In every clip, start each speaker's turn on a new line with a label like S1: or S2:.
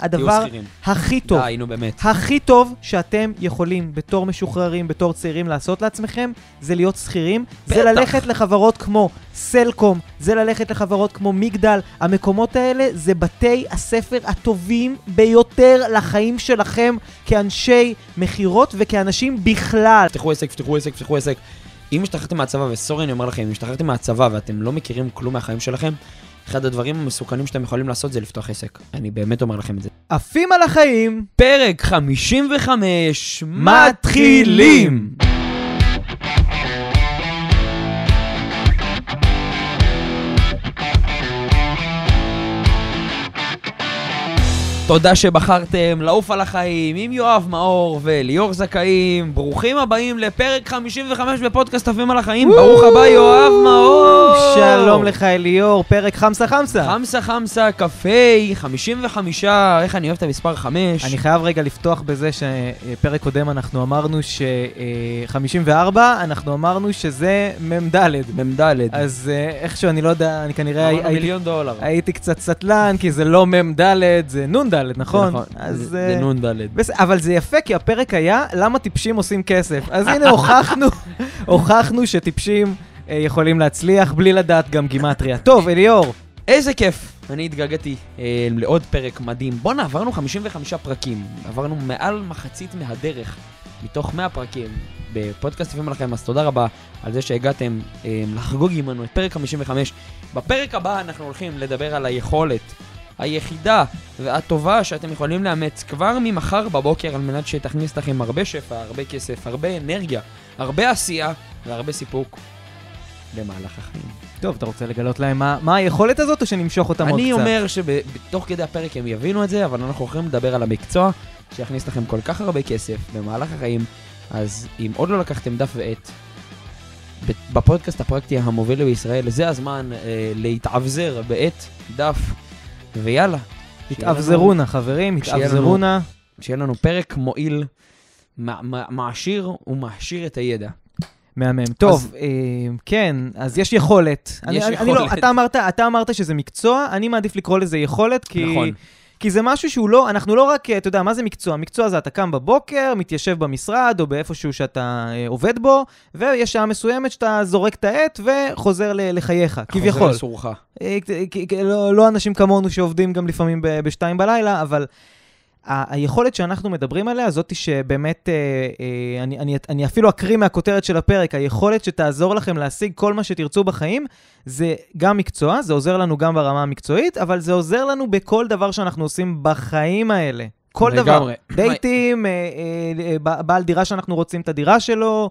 S1: הדבר הכי טוב, די, נו באמת. הכי טוב שאתם יכולים בתור משוחררים, בתור צעירים לעשות לעצמכם, זה להיות שכירים. זה ללכת לחברות כמו סלקום, זה ללכת לחברות כמו מגדל. המקומות האלה זה בתי הספר הטובים ביותר לחיים שלכם כאנשי מכירות וכאנשים בכלל.
S2: פתחו עסק, פתחו עסק, פתחו עסק. אם השתחררתם מהצבא, וסורי אני אומר לכם, אם השתחררתם מהצבא ואתם לא מכירים כלום מהחיים שלכם, אחד הדברים המסוכנים שאתם יכולים לעשות זה לפתוח עסק. אני באמת אומר לכם את זה.
S1: עפים על החיים, פרק 55, מתחילים! מתחילים.
S2: תודה שבחרתם לעוף על החיים עם יואב מאור וליאור זכאים. ברוכים הבאים לפרק 55 בפודקאסט עפים על החיים. ברוך הבא, יואב מאור. שלום
S1: לך, אליאור. פרק חמסה חמסה. חמסה חמסה, קפה, 55, איך אני אוהב את המספר 5. אני חייב רגע לפתוח בזה שפרק קודם אנחנו אמרנו ש... 54, אה, אנחנו אמרנו שזה מ"ד. מ"ד. אז אה, איכשהו, אני לא יודע, אני כנראה... אמרנו מיליון דולר. הייתי קצת סטלן, כי זה לא מ"ד, זה נ"ד. נ"ד, נכון? נכון? אז... זה אה, נ"ד. אבל זה יפה, כי הפרק היה למה טיפשים עושים כסף. אז הנה, הוכחנו, הוכחנו שטיפשים אה, יכולים להצליח בלי לדעת גם גימטריה.
S2: טוב, אליאור. איזה כיף. אני התגעגעתי אה, לעוד פרק מדהים. בואנה, עברנו 55 פרקים. עברנו מעל מחצית מהדרך מתוך 100 פרקים בפודקאסט יפים עליכם, אז תודה רבה על זה שהגעתם אה, לחגוג עמנו את פרק 55. בפרק הבא אנחנו הולכים לדבר על היכולת היחידה והטובה שאתם יכולים לאמץ כבר ממחר בבוקר על מנת שתכניס לכם הרבה שפע, הרבה כסף, הרבה אנרגיה, הרבה עשייה והרבה סיפוק במהלך החיים.
S1: טוב, אתה רוצה לגלות להם מה, מה היכולת הזאת או שנמשוך אותם עוד קצת? אני אומר
S2: שתוך כדי הפרק הם יבינו את זה, אבל אנחנו הולכים לדבר על המקצוע שיכניס לכם כל כך הרבה כסף במהלך החיים, אז אם עוד לא לקחתם דף ועט, בפודקאסט הפרקטי המוביל בישראל, זה הזמן אה, להתעבזר בעת דף. ויאללה, התאבזרו נא, חברים, התאבזרו נא. שיהיה לנו פרק מועיל, מעשיר
S1: ומעשיר את הידע.
S2: מהמם. טוב, אז...
S1: אה, כן, אז יש יכולת. יש אני, יכולת. אני לא, אתה אמרת, אתה אמרת שזה מקצוע, אני מעדיף לקרוא לזה יכולת, כי... נכון. כי זה משהו שהוא לא, אנחנו לא רק, אתה יודע, מה זה מקצוע? מקצוע זה אתה קם בבוקר, מתיישב במשרד או באיפשהו שאתה אה, עובד בו, ויש שעה מסוימת שאתה זורק את העט וחוזר לחייך, כביכול. חוזר לסורך. אה, לא, לא אנשים כמונו שעובדים גם לפעמים בשתיים בלילה, אבל... היכולת שאנחנו מדברים עליה, זאתי שבאמת, אה, אה, אני, אני, אני אפילו אקריא מהכותרת של הפרק, היכולת שתעזור לכם להשיג כל מה שתרצו בחיים, זה גם מקצוע, זה עוזר לנו גם ברמה המקצועית, אבל זה עוזר לנו בכל דבר שאנחנו עושים בחיים האלה. כל לגמרי. דבר. דייטים, אה, אה, אה, בעל דירה שאנחנו רוצים את הדירה שלו.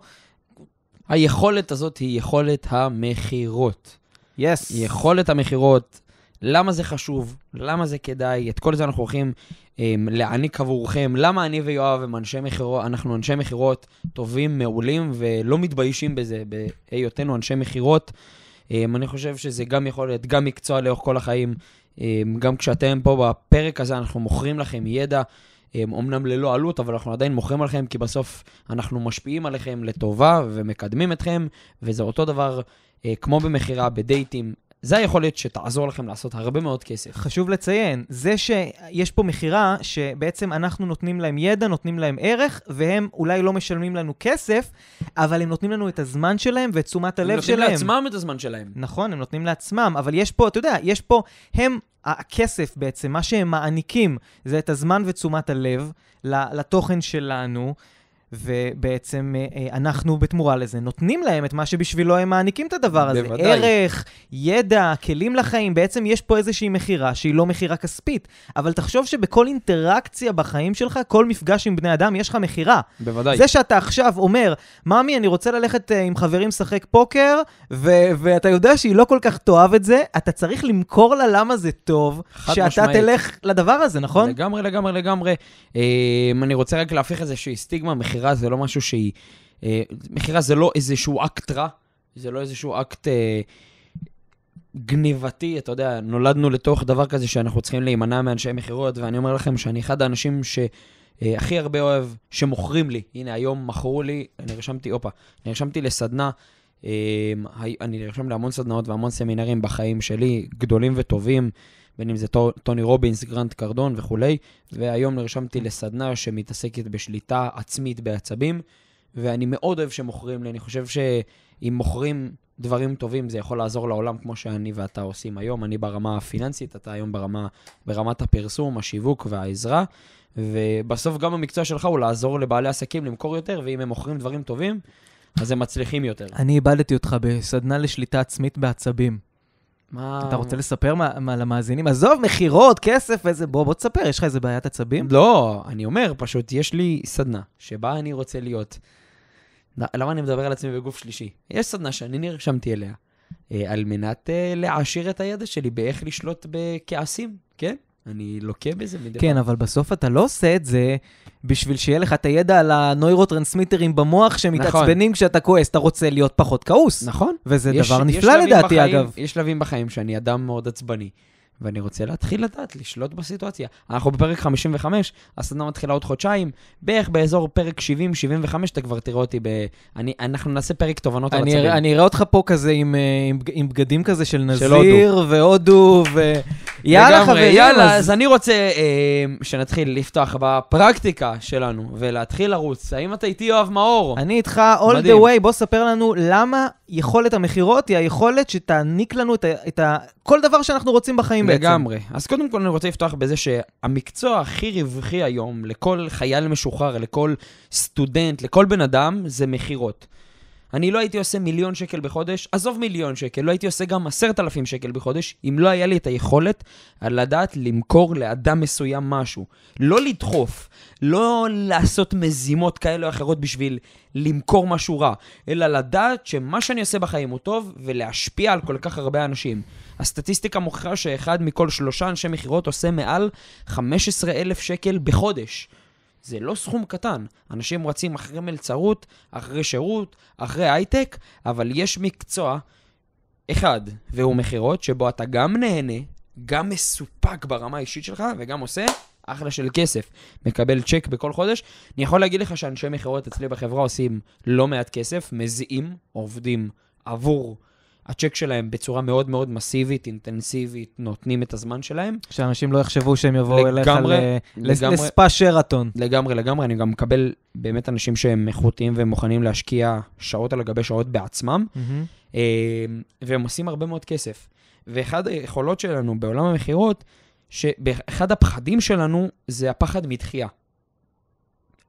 S2: היכולת הזאת היא יכולת המכירות. יס. Yes. יכולת המכירות. למה זה חשוב, למה זה כדאי, את כל זה אנחנו הולכים um, להעניק עבורכם, למה אני ויואב הם אנשי מכירות, אנחנו אנשי מכירות טובים, מעולים, ולא מתביישים בזה, בהיותנו אנשי מכירות. Um, אני חושב שזה גם יכול להיות גם מקצוע לאורך כל החיים, um, גם כשאתם פה בפרק הזה, אנחנו מוכרים לכם ידע. אמנם ללא עלות, אבל אנחנו עדיין מוכרים עליכם, כי בסוף אנחנו משפיעים עליכם לטובה ומקדמים אתכם, וזה אותו דבר אה, כמו במכירה, בדייטים,
S1: זה היכולת שתעזור לכם לעשות הרבה מאוד כסף. חשוב לציין, זה שיש פה מכירה שבעצם אנחנו נותנים להם ידע, נותנים להם ערך, והם אולי לא משלמים לנו כסף, אבל הם נותנים לנו את הזמן שלהם ואת תשומת הלב שלהם. הם נותנים לעצמם את הזמן שלהם. נכון, הם נותנים לעצמם, אבל יש פה, אתה יודע, יש פה, הם הכסף בעצם, מה שהם מעניקים, זה את הזמן ותשומת הלב לתוכן שלנו. ובעצם אה, אה, אנחנו בתמורה לזה נותנים להם את מה שבשבילו הם מעניקים את הדבר הזה. בוודאי. ערך, ידע, כלים לחיים, בעצם יש פה איזושהי מכירה שהיא לא מכירה כספית. אבל תחשוב שבכל אינטראקציה בחיים שלך, כל מפגש עם בני אדם, יש לך מכירה. בוודאי. זה שאתה עכשיו אומר, ממי, אני רוצה ללכת אה, עם חברים לשחק פוקר, ו- ואתה יודע שהיא לא כל כך תאהב את זה, אתה צריך למכור לה למה זה טוב, שאתה משמעית. תלך לדבר הזה, נכון? לגמרי,
S2: לגמרי, לגמרי. אה, אני רוצה רק להפיך איזושהי סטיגמה, מכירה. מכירה זה לא משהו שהיא... אה, מכירה זה לא איזשהו אקט רע, זה לא איזשהו אקט אה, גניבתי, אתה יודע, נולדנו לתוך דבר כזה שאנחנו צריכים להימנע מאנשי מכירות, ואני אומר לכם שאני אחד האנשים ש... אה, הכי הרבה אוהב, שמוכרים לי. הנה, היום מכרו לי, אני רשמתי, הופה, נרשמתי לסדנה, אה, אני נרשם להמון סדנאות והמון סמינרים בחיים שלי, גדולים וטובים. בין אם זה טוני רובינס, גרנט קרדון וכולי, והיום נרשמתי לסדנה שמתעסקת בשליטה עצמית בעצבים, ואני מאוד אוהב שמוכרים לי, אני חושב שאם מוכרים דברים טובים, זה יכול לעזור לעולם כמו שאני ואתה עושים היום. אני ברמה הפיננסית, אתה היום ברמה, ברמת הפרסום, השיווק והעזרה. ובסוף גם המקצוע שלך הוא לעזור לבעלי עסקים למכור יותר, ואם הם מוכרים דברים טובים, אז הם מצליחים יותר.
S1: אני איבדתי אותך בסדנה לשליטה עצמית בעצבים. מה... אתה רוצה לספר מה, מה למאזינים? עזוב, מכירות, כסף, איזה... בוא, בוא תספר, יש לך איזה בעיית עצבים? לא, אני אומר, פשוט, יש לי סדנה שבה אני
S2: רוצה להיות. למה אני מדבר על עצמי בגוף שלישי? יש סדנה שאני נרשמתי אליה, אה, על מנת אה, להעשיר את הידע שלי באיך לשלוט בכעסים, כן? אני לוקה בזה מדי כן, פעם. כן, אבל
S1: בסוף אתה לא עושה את זה בשביל שיהיה לך את הידע על הנוירוטרנסמיטרים במוח נכון. שמתעצבנים כשאתה כועס, אתה רוצה להיות פחות כעוס. נכון. וזה דבר נפלא לדעתי, אגב.
S2: יש שלבים בחיים שאני אדם מאוד עצבני, ואני רוצה להתחיל לדעת, לשלוט בסיטואציה. אנחנו בפרק 55, הסדנה מתחילה עוד חודשיים, בערך באזור פרק 70-75 אתה כבר תראה אותי ב... אני, אנחנו נעשה פרק תובנות אני, על הצבים. אני
S1: אראה אותך פה כזה עם, עם, אה, עם בגדים כזה של נזיר, והודו, ו... יאללה חברים, יאללה, אז אז
S2: אני רוצה אה, שנתחיל לפתוח בפרקטיקה שלנו ולהתחיל לרוץ. האם אתה איתי, אוהב מאור? אני איתך all מדהים. the way,
S1: בוא ספר לנו למה יכולת המכירות היא היכולת שתעניק לנו את ה, את ה... כל דבר שאנחנו רוצים בחיים לגמרי. בעצם. לגמרי.
S2: אז קודם כל אני רוצה לפתוח בזה שהמקצוע הכי רווחי היום לכל חייל משוחרר, לכל סטודנט, לכל בן אדם, זה מכירות. אני לא הייתי עושה מיליון שקל בחודש, עזוב מיליון שקל, לא הייתי עושה גם עשרת אלפים שקל בחודש, אם לא היה לי את היכולת לדעת למכור לאדם מסוים משהו. לא לדחוף, לא לעשות מזימות כאלה או אחרות בשביל למכור משהו רע, אלא לדעת שמה שאני עושה בחיים הוא טוב, ולהשפיע על כל כך הרבה אנשים. הסטטיסטיקה מוכיחה שאחד מכל שלושה אנשי מכירות עושה מעל 15 אלף שקל בחודש. זה לא סכום קטן. אנשים רצים אחרי מלצרות, אחרי שירות, אחרי הייטק, אבל יש מקצוע אחד, והוא מכירות, שבו אתה גם נהנה, גם מסופק ברמה האישית שלך, וגם עושה אחלה של כסף. מקבל צ'ק בכל חודש. אני יכול להגיד לך שאנשי מכירות אצלי בחברה עושים לא מעט כסף, מזיעים, עובדים עבור הצ'ק שלהם בצורה מאוד מאוד מסיבית, אינטנסיבית, נותנים את הזמן שלהם.
S1: שאנשים לא יחשבו שהם יבואו אליך ל... לגמרי, לספה
S2: שרתון. לגמרי, לגמרי. אני גם מקבל באמת אנשים שהם איכותיים והם מוכנים להשקיע שעות על גבי שעות בעצמם, mm-hmm. והם עושים הרבה מאוד כסף. ואחד היכולות שלנו בעולם המכירות, שאחד הפחדים שלנו זה הפחד מתחייה.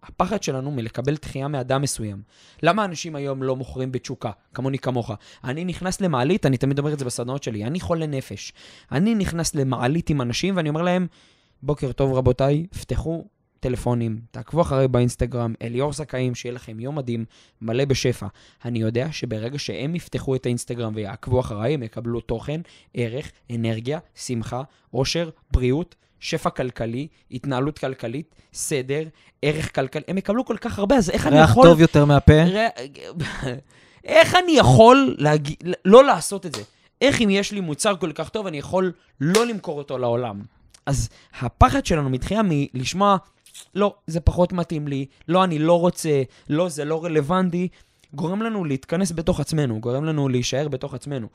S2: הפחד שלנו מלקבל דחייה מאדם מסוים. למה אנשים היום לא מוכרים בתשוקה, כמוני כמוך? אני נכנס למעלית, אני תמיד אומר את זה בסדנאות שלי, אני חולה נפש. אני נכנס למעלית עם אנשים ואני אומר להם, בוקר טוב רבותיי, פתחו טלפונים, תעקבו אחרי באינסטגרם, אליאור זכאים, שיהיה לכם יום מדהים, מלא בשפע. אני יודע שברגע שהם יפתחו את האינסטגרם ויעקבו אחריי, הם יקבלו תוכן, ערך, אנרגיה, שמחה, עושר, בריאות. שפע כלכלי, התנהלות כלכלית, סדר, ערך כלכלי. הם יקבלו כל כך הרבה, אז איך אני יכול... ריח טוב יותר מהפה. ר... איך אני יכול להג... לא לעשות את זה? איך אם יש לי מוצר כל כך טוב, אני יכול לא למכור אותו לעולם? אז הפחד שלנו מתחילה מלשמוע, לא, זה פחות מתאים לי, לא, אני לא רוצה, לא, זה לא רלוונטי, גורם לנו להתכנס בתוך עצמנו, גורם לנו להישאר בתוך עצמנו.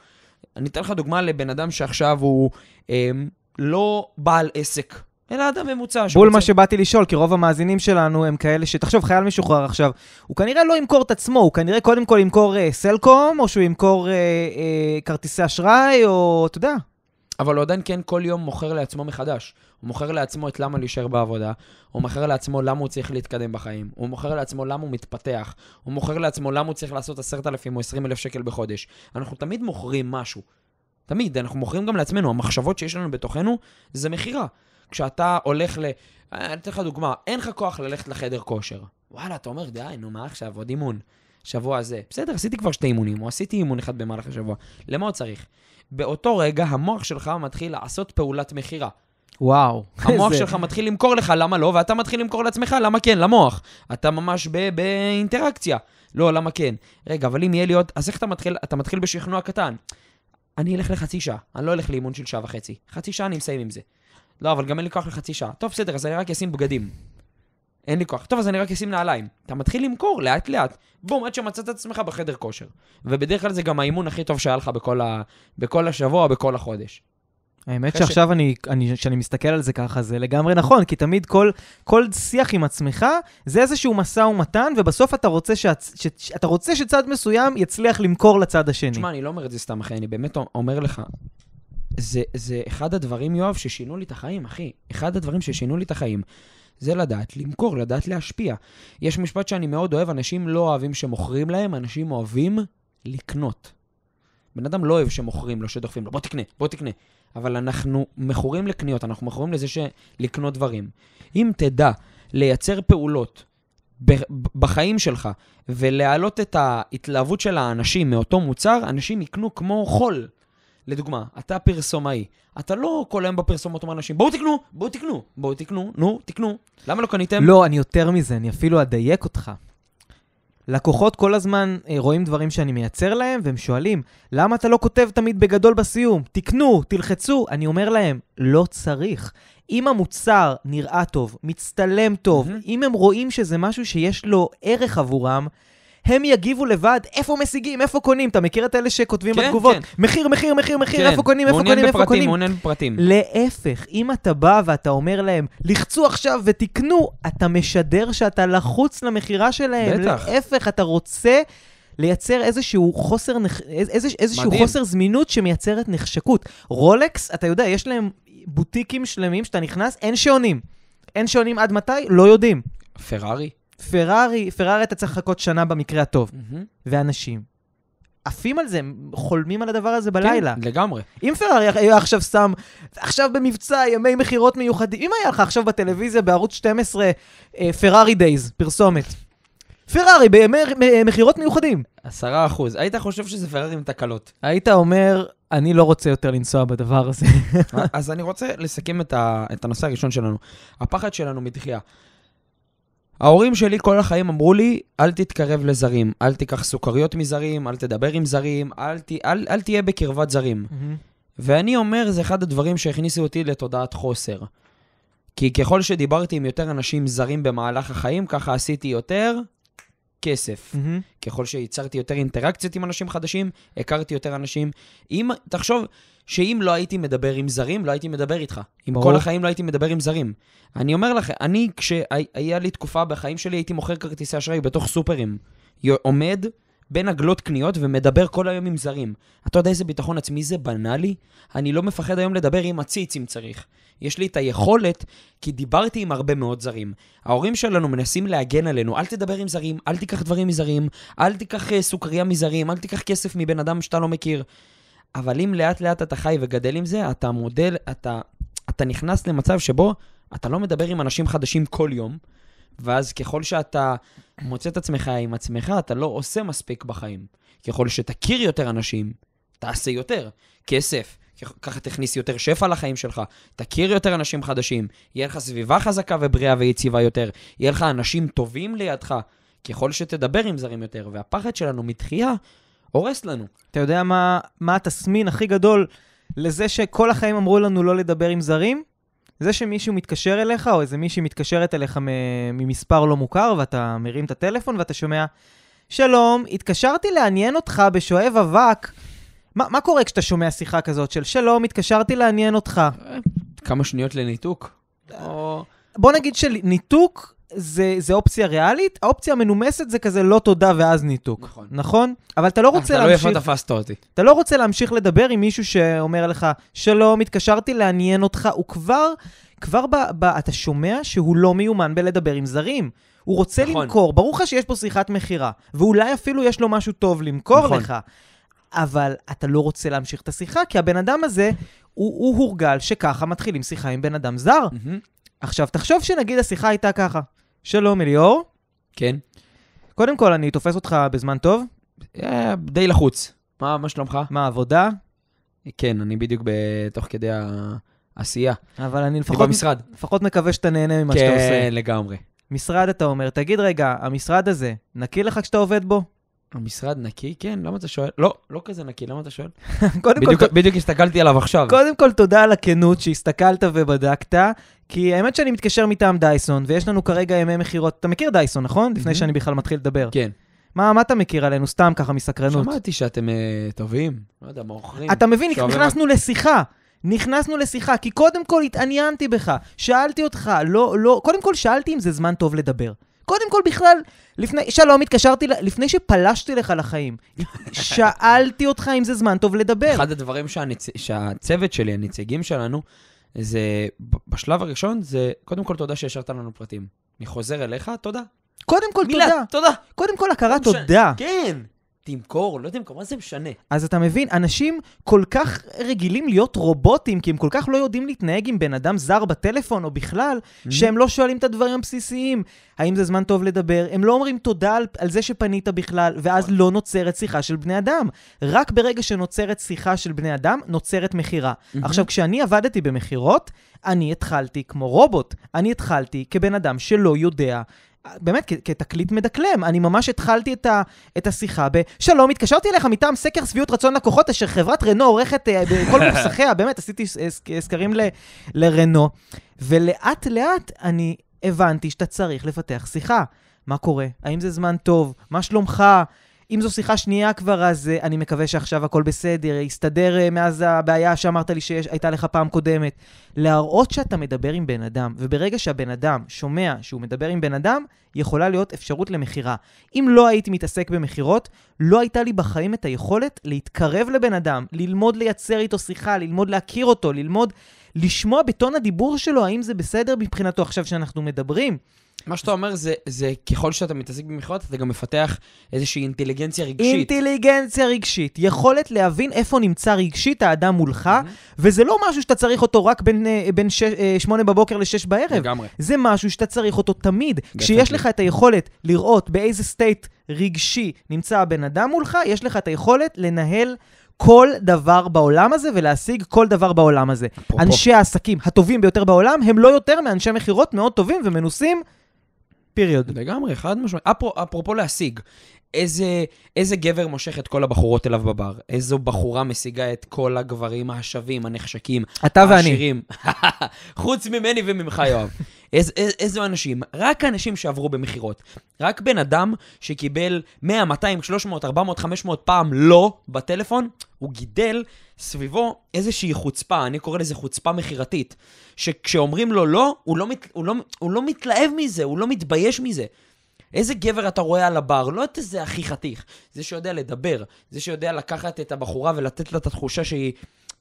S2: אני אתן לך דוגמה לבן אדם שעכשיו
S1: הוא... אה, לא בעל עסק,
S2: אלא אדם ממוצע. בול מה
S1: שבאתי לשאול, כי רוב המאזינים שלנו הם כאלה ש... תחשוב, חייל משוחרר עכשיו, הוא כנראה לא ימכור את עצמו, הוא כנראה קודם כל ימכור uh, סלקום, או שהוא ימכור uh, uh, כרטיסי אשראי, או אתה יודע.
S2: אבל הוא עדיין כן כל יום מוכר לעצמו מחדש. הוא מוכר לעצמו את למה להישאר בעבודה, הוא מוכר לעצמו למה הוא צריך להתקדם בחיים, הוא מוכר לעצמו למה הוא מתפתח, הוא מוכר לעצמו למה הוא צריך לעשות עשרת אלפים או עשרים אלף שקל בחודש. אנחנו תמיד מוכרים משהו. תמיד, אנחנו מוכרים גם לעצמנו, המחשבות שיש לנו בתוכנו זה מכירה. כשאתה הולך ל... אה, אני אתן לך דוגמה, אין לך כוח ללכת לחדר כושר. וואלה, אתה אומר, די, נו, מה עכשיו, עוד אימון. שבוע זה. בסדר, עשיתי כבר שתי אימונים, או עשיתי אימון אחד במהלך השבוע. למה עוד צריך? באותו רגע המוח שלך מתחיל לעשות פעולת מכירה.
S1: וואו. המוח זה... שלך
S2: מתחיל למכור לך למה לא, ואתה מתחיל למכור לעצמך למה כן, למוח. אתה ממש באינטראקציה. לא, למה כן? רגע, אבל אם יהיה לי עוד... אז איך אתה מתחיל? אתה מתחיל בשכנוע קטן. אני אלך לחצי שעה, אני לא אלך לאימון של שעה וחצי. חצי שעה אני מסיים עם זה. לא, אבל גם אין לי כוח לחצי שעה. טוב, בסדר, אז אני רק אשים בגדים. אין לי כוח. טוב, אז אני רק אשים נעליים. אתה מתחיל למכור לאט-לאט. בום, עד שמצאת את עצמך בחדר כושר. ובדרך כלל זה גם האימון הכי טוב שהיה לך בכל, ה... בכל השבוע,
S1: בכל החודש. האמת שעכשיו ש... אני, כשאני מסתכל על זה ככה, זה לגמרי נכון, כי תמיד כל, כל שיח עם עצמך זה איזשהו משא ומתן, ובסוף אתה רוצה, שעצ... ש... ש... אתה רוצה שצד מסוים יצליח למכור לצד השני. תשמע,
S2: אני לא אומר את זה סתם, אחי, אני באמת אומר לך, זה, זה אחד הדברים, יואב, ששינו לי את החיים, אחי. אחד הדברים ששינו לי את החיים. זה לדעת למכור, לדעת להשפיע. יש משפט שאני מאוד אוהב, אנשים לא אוהבים שמוכרים להם, אנשים אוהבים לקנות. בן אדם לא אוהב שמוכרים לו, שדוחפים לו, בוא תקנה, בוא תקנה. אבל אנחנו מכורים לקניות, אנחנו מכורים לזה שלקנות דברים. אם תדע לייצר פעולות בחיים שלך ולהעלות את ההתלהבות של האנשים מאותו מוצר, אנשים יקנו כמו חול. לדוגמה, אתה פרסומאי, אתה לא כל היום בפרסומות אומר אנשים, בואו תקנו, בואו תקנו, בואו תקנו, נו, תקנו. למה לא קניתם? לא,
S1: אני יותר מזה, אני אפילו אדייק אותך. לקוחות כל הזמן אה, רואים דברים שאני מייצר להם, והם שואלים, למה אתה לא כותב תמיד בגדול בסיום? תקנו, תלחצו. אני אומר להם, לא צריך. אם המוצר נראה טוב, מצטלם טוב, mm-hmm. אם הם רואים שזה משהו שיש לו ערך עבורם, הם יגיבו לבד איפה משיגים, איפה קונים. אתה מכיר את אלה שכותבים כן, בתגובות? כן. מחיר, מחיר, מחיר, מחיר, כן. איפה קונים, איפה קונים, איפה קונים. מעוניין בפרטים, מעוניין בפרטים. להפך, אם אתה בא ואתה אומר להם, לחצו עכשיו ותקנו, אתה משדר שאתה לחוץ למכירה שלהם. בטח. להפך, אתה רוצה... לייצר איזשהו חוסר, נח... איז... איזשהו חוסר זמינות שמייצרת נחשקות. רולקס, אתה יודע, יש להם בוטיקים שלמים שאתה נכנס, אין שעונים. אין שעונים עד מתי? לא יודעים. פרארי? פרארי, פרארי אתה צריך לחכות שנה במקרה הטוב. Mm-hmm. ואנשים עפים על זה, חולמים על הדבר הזה כן, בלילה. כן, לגמרי. אם פרארי היה עכשיו שם, עכשיו במבצע, ימי מכירות מיוחדים, אם היה לך עכשיו בטלוויזיה בערוץ 12, אה, פרארי דייז, פרסומת. פרארי בימי אה, מכירות מיוחדים.
S2: עשרה אחוז. היית חושב שזה פרארי עם תקלות. היית
S1: אומר, אני לא רוצה יותר
S2: לנסוע בדבר הזה. אז אני רוצה לסכם את, ה, את הנושא הראשון שלנו. הפחד שלנו מדחייה. ההורים שלי כל החיים אמרו לי, אל תתקרב לזרים, אל תיקח סוכריות מזרים, אל תדבר עם זרים, אל, ת, אל, אל תהיה בקרבת זרים. Mm-hmm. ואני אומר, זה אחד הדברים שהכניסו אותי לתודעת חוסר. כי ככל שדיברתי עם יותר אנשים זרים במהלך החיים, ככה עשיתי יותר כסף. Mm-hmm. ככל שייצרתי יותר אינטראקציות עם אנשים חדשים, הכרתי יותר אנשים. אם, תחשוב, שאם לא הייתי מדבר עם זרים, לא הייתי מדבר איתך. עם כל החיים לא הייתי מדבר עם זרים. אני אומר לכם, אני, כשהיה לי תקופה בחיים שלי, הייתי מוכר כרטיסי אשראי בתוך סופרים. עומד בין עגלות קניות ומדבר כל היום עם זרים. אתה יודע איזה ביטחון עצמי זה בנה לי? אני לא מפחד היום לדבר עם עציץ אם צריך. יש לי את היכולת, כי דיברתי עם הרבה מאוד זרים. ההורים שלנו מנסים להגן עלינו, אל תדבר עם זרים, אל תיקח דברים מזרים, אל תיקח אה, סוכריה מזרים, אל תיקח כסף מבן אדם שאתה לא מכיר. אבל אם לאט לאט אתה חי וגדל עם זה, אתה מודל, אתה, אתה נכנס למצב שבו אתה לא מדבר עם אנשים חדשים כל יום, ואז ככל שאתה מוצא את עצמך עם עצמך, אתה לא עושה מספיק בחיים. ככל שתכיר יותר אנשים, תעשה יותר. כסף, ככה תכניס יותר שפע לחיים שלך, תכיר יותר אנשים חדשים, יהיה לך סביבה חזקה ובריאה ויציבה יותר, יהיה לך אנשים טובים לידך, ככל שתדבר עם זרים יותר. והפחד
S1: שלנו מתחייה הורס לנו. אתה יודע מה, מה התסמין הכי גדול לזה שכל החיים אמרו לנו לא לדבר עם זרים? זה שמישהו מתקשר אליך, או איזה מישהי מתקשרת אליך ממספר לא מוכר, ואתה מרים את הטלפון ואתה שומע, שלום, התקשרתי לעניין אותך בשואב אבק. ما, מה קורה כשאתה שומע שיחה כזאת של שלום, התקשרתי לעניין אותך? אה, כמה שניות לניתוק. או... בוא נגיד שניתוק זה, זה אופציה ריאלית, האופציה המנומסת זה כזה לא תודה ואז ניתוק, נכון? נכון? אבל אתה לא רוצה אה, אתה לא להמשיך... תלוי איפה תפסת אותי. אתה לא רוצה להמשיך לדבר עם מישהו שאומר לך, שלום, התקשרתי לעניין אותך, הוא כבר, כבר ב, ב, אתה שומע שהוא לא מיומן בלדבר עם זרים. הוא רוצה נכון. למכור, ברור לך שיש פה שיחת מכירה, ואולי אפילו יש לו משהו טוב למכור נכון. לך, אבל אתה לא רוצה להמשיך את השיחה, כי הבן אדם הזה, הוא, הוא הורגל שככה מתחילים שיחה עם בן אדם זר. Mm-hmm. עכשיו, תחשוב שנגיד השיחה הייתה ככה. שלום, אליאור. כן. קודם כל, אני תופס אותך בזמן טוב. אה, די לחוץ. מה, מה שלומך? מה, עבודה? כן, אני בדיוק
S2: בתוך כדי העשייה. אבל אני לפחות... אני במשרד.
S1: לפחות מקווה שאתה נהנה ממה כן, שאתה עושה. כן, לגמרי. משרד, אתה אומר. תגיד רגע, המשרד הזה, נקי לך כשאתה עובד בו? המשרד נקי? כן, למה אתה שואל? לא, לא כזה נקי, למה אתה שואל? קודם בדיוק, כל... בדיוק הסתכלתי עליו עכשיו. קודם כל, תודה על הכנות שהסתכלת ובדקת, כי האמת שאני מתקשר מטעם דייסון, ויש לנו כרגע ימי מכירות. אתה מכיר דייסון, נכון? לפני mhm. שאני בכלל מתחיל לדבר. כן. מה, מה אתה מכיר עלינו? סתם ככה מסקרנות. שמעתי שאתם uh, טובים, לא יודע, מוכרים. אתה מבין, נכנסנו לשיחה. נכנסנו לשיחה, כי קודם כל התעניינתי בך, שאלתי אותך, לא, לא, קודם כל שאלתי אם זה זמן טוב לדבר. קודם כל בכלל, לפני, שלום, התקשרתי, לפני שפלשתי לך לחיים, שאלתי אותך אם זה זמן טוב לדבר. אחד הדברים שהנצ...
S2: שהצוות שלי, הנציגים שלנו, זה, בשלב הראשון זה, קודם כל תודה שהשארת לנו פרטים. אני חוזר אליך, תודה.
S1: קודם כל מילה, תודה. תודה. קודם כל הכרת לא תודה. ש...
S2: כן. תמכור, לא תמכור, מה זה משנה?
S1: אז אתה מבין, אנשים כל כך רגילים להיות רובוטים, כי הם כל כך לא יודעים להתנהג עם בן אדם זר בטלפון או בכלל, mm-hmm. שהם לא שואלים את הדברים הבסיסיים. האם זה זמן טוב לדבר? הם לא אומרים תודה על, על זה שפנית בכלל, ואז נכון. לא נוצרת שיחה של בני אדם. רק ברגע שנוצרת שיחה של בני אדם, נוצרת מכירה. Mm-hmm. עכשיו, כשאני עבדתי במכירות, אני התחלתי כמו רובוט. אני התחלתי כבן אדם שלא יודע באמת, כתקליט מדקלם. אני ממש התחלתי את, ה, את השיחה ב... שלום, התקשרתי אליך מטעם סקר שביעות רצון לקוחות, אשר חברת רנו עורכת אה, בכל מוסכיה, באמת, עשיתי אה, סקרים לרנו. ולאט-לאט אני הבנתי שאתה צריך לפתח שיחה. מה קורה? האם זה זמן טוב? מה שלומך? אם זו שיחה שנייה כבר, אז אה, אני מקווה שעכשיו הכל בסדר, יסתדר אה, מאז הבעיה שאמרת לי שהייתה לך פעם קודמת. להראות שאתה מדבר עם בן אדם, וברגע שהבן אדם שומע שהוא מדבר עם בן אדם, יכולה להיות אפשרות למכירה. אם לא הייתי מתעסק במכירות, לא הייתה לי בחיים את היכולת להתקרב לבן אדם, ללמוד לייצר איתו שיחה, ללמוד להכיר אותו, ללמוד לשמוע בטון הדיבור שלו האם זה בסדר מבחינתו עכשיו שאנחנו מדברים. מה שאתה אומר זה, זה ככל שאתה מתעסק במכירות, אתה גם מפתח איזושהי
S2: אינטליגנציה רגשית.
S1: אינטליגנציה רגשית. יכולת להבין איפה נמצא רגשית האדם מולך, mm-hmm. וזה לא משהו שאתה צריך אותו רק בין, אה, בין ש, אה, שמונה בבוקר לשש בערב. לגמרי. זה משהו שאתה צריך אותו תמיד. כשיש לך את היכולת לראות באיזה סטייט רגשי נמצא הבן אדם מולך, יש לך את היכולת לנהל... כל דבר בעולם הזה ולהשיג כל דבר בעולם הזה. פרופו. אנשי העסקים הטובים ביותר בעולם הם לא יותר מאנשי מכירות מאוד טובים ומנוסים פיריוד. לגמרי, חד משמעית. אפר, אפרופו להשיג, איזה,
S2: איזה גבר מושך את כל הבחורות אליו בבר? איזו בחורה משיגה את כל הגברים השווים, הנחשקים, אתה העשירים? אתה ואני. חוץ ממני וממך, יואב. איזה, אנשים? רק אנשים שעברו במכירות. רק בן אדם שקיבל 100, 200, 300, 400, 500 פעם לא בטלפון, הוא גידל סביבו איזושהי חוצפה, אני קורא לזה חוצפה מכירתית, שכשאומרים לו לא, הוא לא, מת, הוא, לא, הוא לא מתלהב מזה, הוא לא מתבייש מזה. איזה גבר אתה רואה על הבר? לא את איזה הכי חתיך. זה שיודע לדבר, זה שיודע לקחת את הבחורה ולתת לה את התחושה שהיא...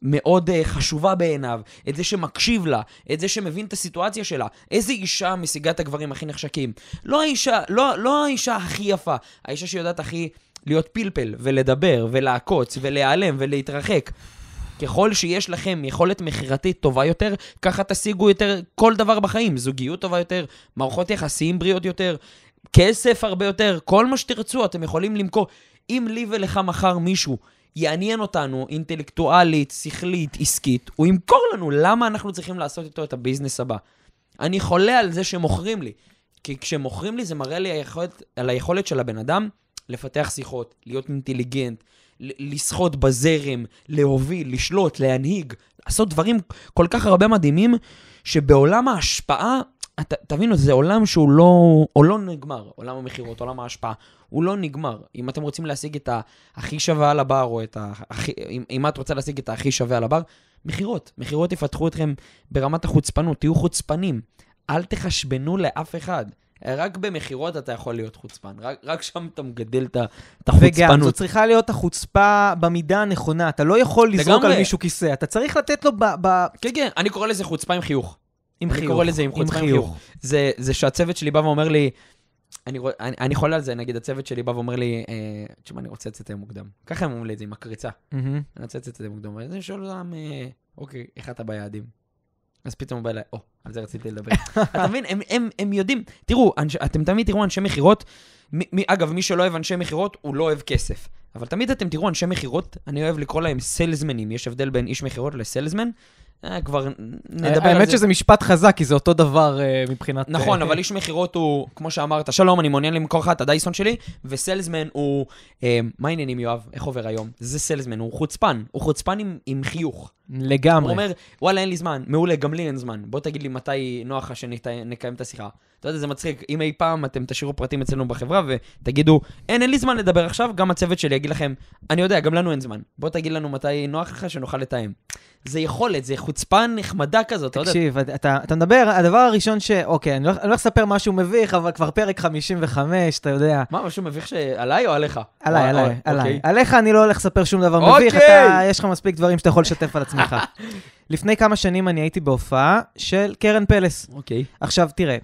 S2: מאוד uh, חשובה בעיניו, את זה שמקשיב לה, את זה שמבין את הסיטואציה שלה. איזה אישה משיגה את הגברים הכי נחשקים? לא האישה, לא, לא האישה הכי יפה, האישה שיודעת הכי להיות פלפל, ולדבר, ולעקוץ, ולהיעלם, ולהתרחק. ככל שיש לכם יכולת מכירתית טובה יותר, ככה תשיגו יותר כל דבר בחיים. זוגיות טובה יותר, מערכות יחסים בריאות יותר, כסף הרבה יותר, כל מה שתרצו אתם יכולים למכור. אם לי ולך מחר מישהו יעניין אותנו אינטלקטואלית, שכלית, עסקית, הוא ימכור לנו למה אנחנו צריכים לעשות איתו את הביזנס הבא. אני חולה על זה שמוכרים לי, כי כשמוכרים לי זה מראה לי היכולת, על היכולת של הבן אדם לפתח שיחות, להיות אינטליגנט, לשחות בזרם, להוביל, לשלוט, להנהיג, לעשות דברים כל כך הרבה מדהימים, שבעולם ההשפעה ת, תבינו, זה עולם שהוא לא, הוא לא נגמר, עולם המכירות, עולם ההשפעה, הוא לא נגמר. אם אתם רוצים להשיג את הכי שווה על הבר, או את הכי, אם, אם את רוצה להשיג את הכי שווה על הבר, מכירות. מכירות יפתחו אתכם ברמת החוצפנות, תהיו חוצפנים. אל תחשבנו לאף אחד. רק במכירות אתה יכול להיות חוצפן, רק, רק שם אתה מגדל את
S1: החוצפנות. וגם, זו צריכה להיות החוצפה במידה הנכונה, אתה לא יכול לזרוק לגמרי. על מישהו כיסא, אתה צריך לתת לו ב... ב...
S2: כן, כן, אני קורא לזה חוצפה עם חיוך. עם חיוך. אני קורא לזה עם חוצפה עם חיוך. זה, זה שהצוות שלי בא ואומר לי, אני, אני, אני חולה על זה, נגיד הצוות שלי בא ואומר לי, אה, תשמע, אני רוצה לצאת מוקדם. ככה הם אומרים לי את זה, עם הקריצה. Mm-hmm. אני רוצה לצאת מוקדם. ואני שואל אותם, אה, אוקיי, איך אתה ביעדים? אז פתאום הוא בא אליי, או, על זה רציתי לדבר. אתה מבין, הם, הם, הם יודעים, תראו, אנש, אתם תמיד תראו אנשי מכירות, אגב, מי שלא אוהב אנשי מכירות, הוא לא אוהב כסף. אבל תמיד אתם תראו אנשי מכירות, אני אוהב לקרוא להם סלזמנים, יש הבדל בין איש מכירות לסלזמן. אה, כבר נדבר אה, על זה. האמת שזה
S1: משפט חזק, כי זה אותו דבר אה, מבחינת... נכון, אבל
S2: איש מכירות הוא, כמו שאמרת, שלום, אני מעוניין למכור לך את הדייסון שלי, וסלזמן הוא... מה העניינים, יואב? איך עובר היום? זה סלזמן, הוא חוצפן. הוא חוצפן עם חיוך. לגמרי. הוא אומר, וואלה, אין לי זמן, מעולה, גם לי אין זמן. בוא תגיד לי מתי נוח לך שנקיים את השיחה. אתה יודע, זה מצחיק, אם אי פעם אתם תשאירו פרטים אצלנו בחברה ותגידו, אין, אין לי זמן לדבר עכשיו, גם הצוות שלי יגיד לכם, אני יודע, גם לנו אין זמן. בוא תגיד לנו מתי נוח לך שנוכל לתאם. זה יכולת, זה חוצפה נחמדה כזאת, תקשיב, אתה יודע.
S1: תקשיב, אתה מדבר, הדבר הראשון ש... אוקיי, אני לא הולך לספר לא משהו מביך, אבל כבר פרק 55, אתה יודע.
S2: מה, משהו מביך שעליי או עליך?
S1: עליי, או, עליי, או, עליי. אוקיי. עליך אני לא הולך לספר שום דבר אוקיי. מביך, אתה, יש לך מספיק דברים שאתה יכול לשתף על עצמך. עצמך. לפני כמה שנים אני הייתי בהופעה של קרן פלס. אוקיי. Okay. עכשיו, תראה,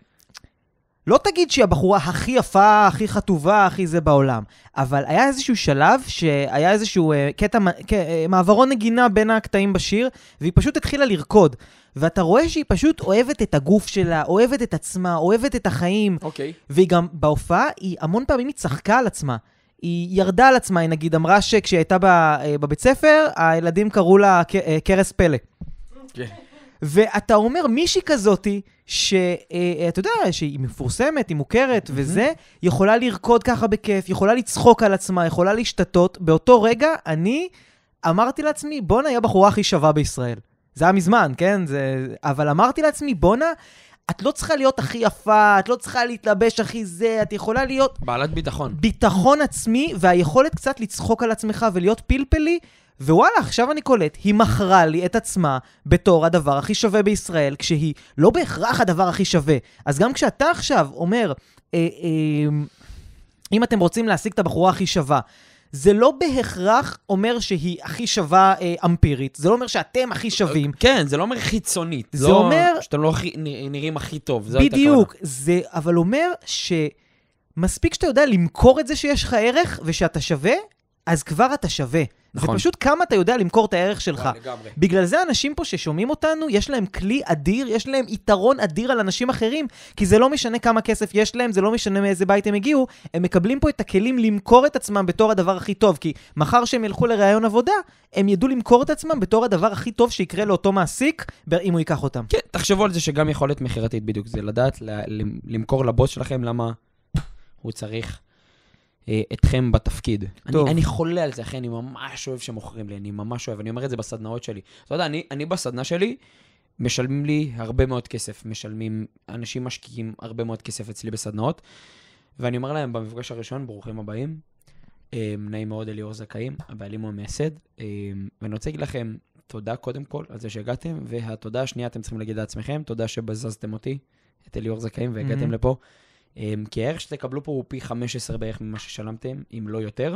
S1: לא תגיד שהיא הבחורה הכי יפה, הכי חטובה, הכי זה בעולם, אבל היה איזשהו שלב שהיה איזשהו uh, קטע, uh, אה, מעברון נגינה בין הקטעים בשיר, והיא פשוט התחילה לרקוד. ואתה רואה שהיא פשוט אוהבת את הגוף שלה, אוהבת את עצמה, אוהבת את החיים. אוקיי. Okay. והיא גם, בהופעה, היא המון פעמים היא צחקה על עצמה. היא ירדה על עצמה, היא נגיד אמרה שכשהיא הייתה אה, בבית ספר, הילדים קראו לה אה, קרס פלא. כן. ואתה אומר, מישהי כזאתי, שאתה אה, יודע, שהיא מפורסמת, היא מוכרת mm-hmm. וזה, יכולה לרקוד ככה בכיף, יכולה לצחוק על עצמה, יכולה להשתתות. באותו רגע, אני אמרתי לעצמי, בואנה, היא הבחורה הכי שווה בישראל. זה היה מזמן, כן? זה... אבל אמרתי לעצמי, בואנה, את לא צריכה להיות הכי יפה, את לא צריכה להתלבש הכי זה, את יכולה להיות...
S2: בעלת ביטחון.
S1: ביטחון עצמי, והיכולת קצת לצחוק על עצמך ולהיות פלפלי, ווואלה, עכשיו אני קולט, היא מכרה לי את עצמה בתור הדבר הכי שווה בישראל, כשהיא לא בהכרח הדבר הכי שווה. אז גם כשאתה עכשיו אומר, אה, אה, אם אתם רוצים להשיג את הבחורה הכי שווה, זה לא בהכרח אומר שהיא הכי שווה אה, אמפירית, זה לא אומר שאתם הכי אה, שווים.
S2: כן, זה לא אומר חיצונית. זה לא, אומר... שאתם לא הכי, נראים הכי טוב, זו הייתה בדיוק,
S1: זה אבל אומר שמספיק שאתה יודע למכור את זה שיש לך ערך ושאתה שווה, אז כבר אתה שווה. נכון. זה פשוט כמה אתה יודע למכור את הערך שלך. נכון, לגמרי. בגלל זה אנשים פה ששומעים אותנו, יש להם כלי אדיר, יש להם יתרון אדיר על אנשים אחרים, כי זה לא משנה כמה כסף יש להם, זה לא משנה מאיזה בית הם הגיעו, הם מקבלים פה את הכלים למכור את עצמם בתור הדבר הכי טוב, כי מחר שהם ילכו לראיון עבודה, הם ידעו למכור את עצמם בתור הדבר הכי טוב שיקרה לאותו מעסיק, אם הוא ייקח אותם. כן,
S2: תחשבו על זה שגם יכולת מכירתית בדיוק, זה לדעת למכור לבוס שלכם למה הוא צריך אה, אתכם בתפקיד. טוב. אני, אני חולה על זה, אחי, אני ממש אוהב שמוכרים לי, אני ממש אוהב, אני אומר את זה בסדנאות שלי. אתה יודע, אני, אני בסדנה שלי, משלמים לי הרבה מאוד כסף, משלמים, אנשים משקיעים הרבה מאוד כסף אצלי בסדנאות, ואני אומר להם במפגש הראשון, ברוכים הבאים, אה, נעים מאוד אליאור זכאים, הבעלים הוא המייסד, אה, ואני רוצה להגיד לכם תודה קודם כל על זה שהגעתם, והתודה השנייה אתם צריכים להגיד לעצמכם, תודה שבזזתם אותי, את אליאור זכאים, והגעתם mm-hmm. לפה. אמ, כי הערך שתקבלו פה הוא פי 15 בערך ממה ששלמתם, אם לא יותר.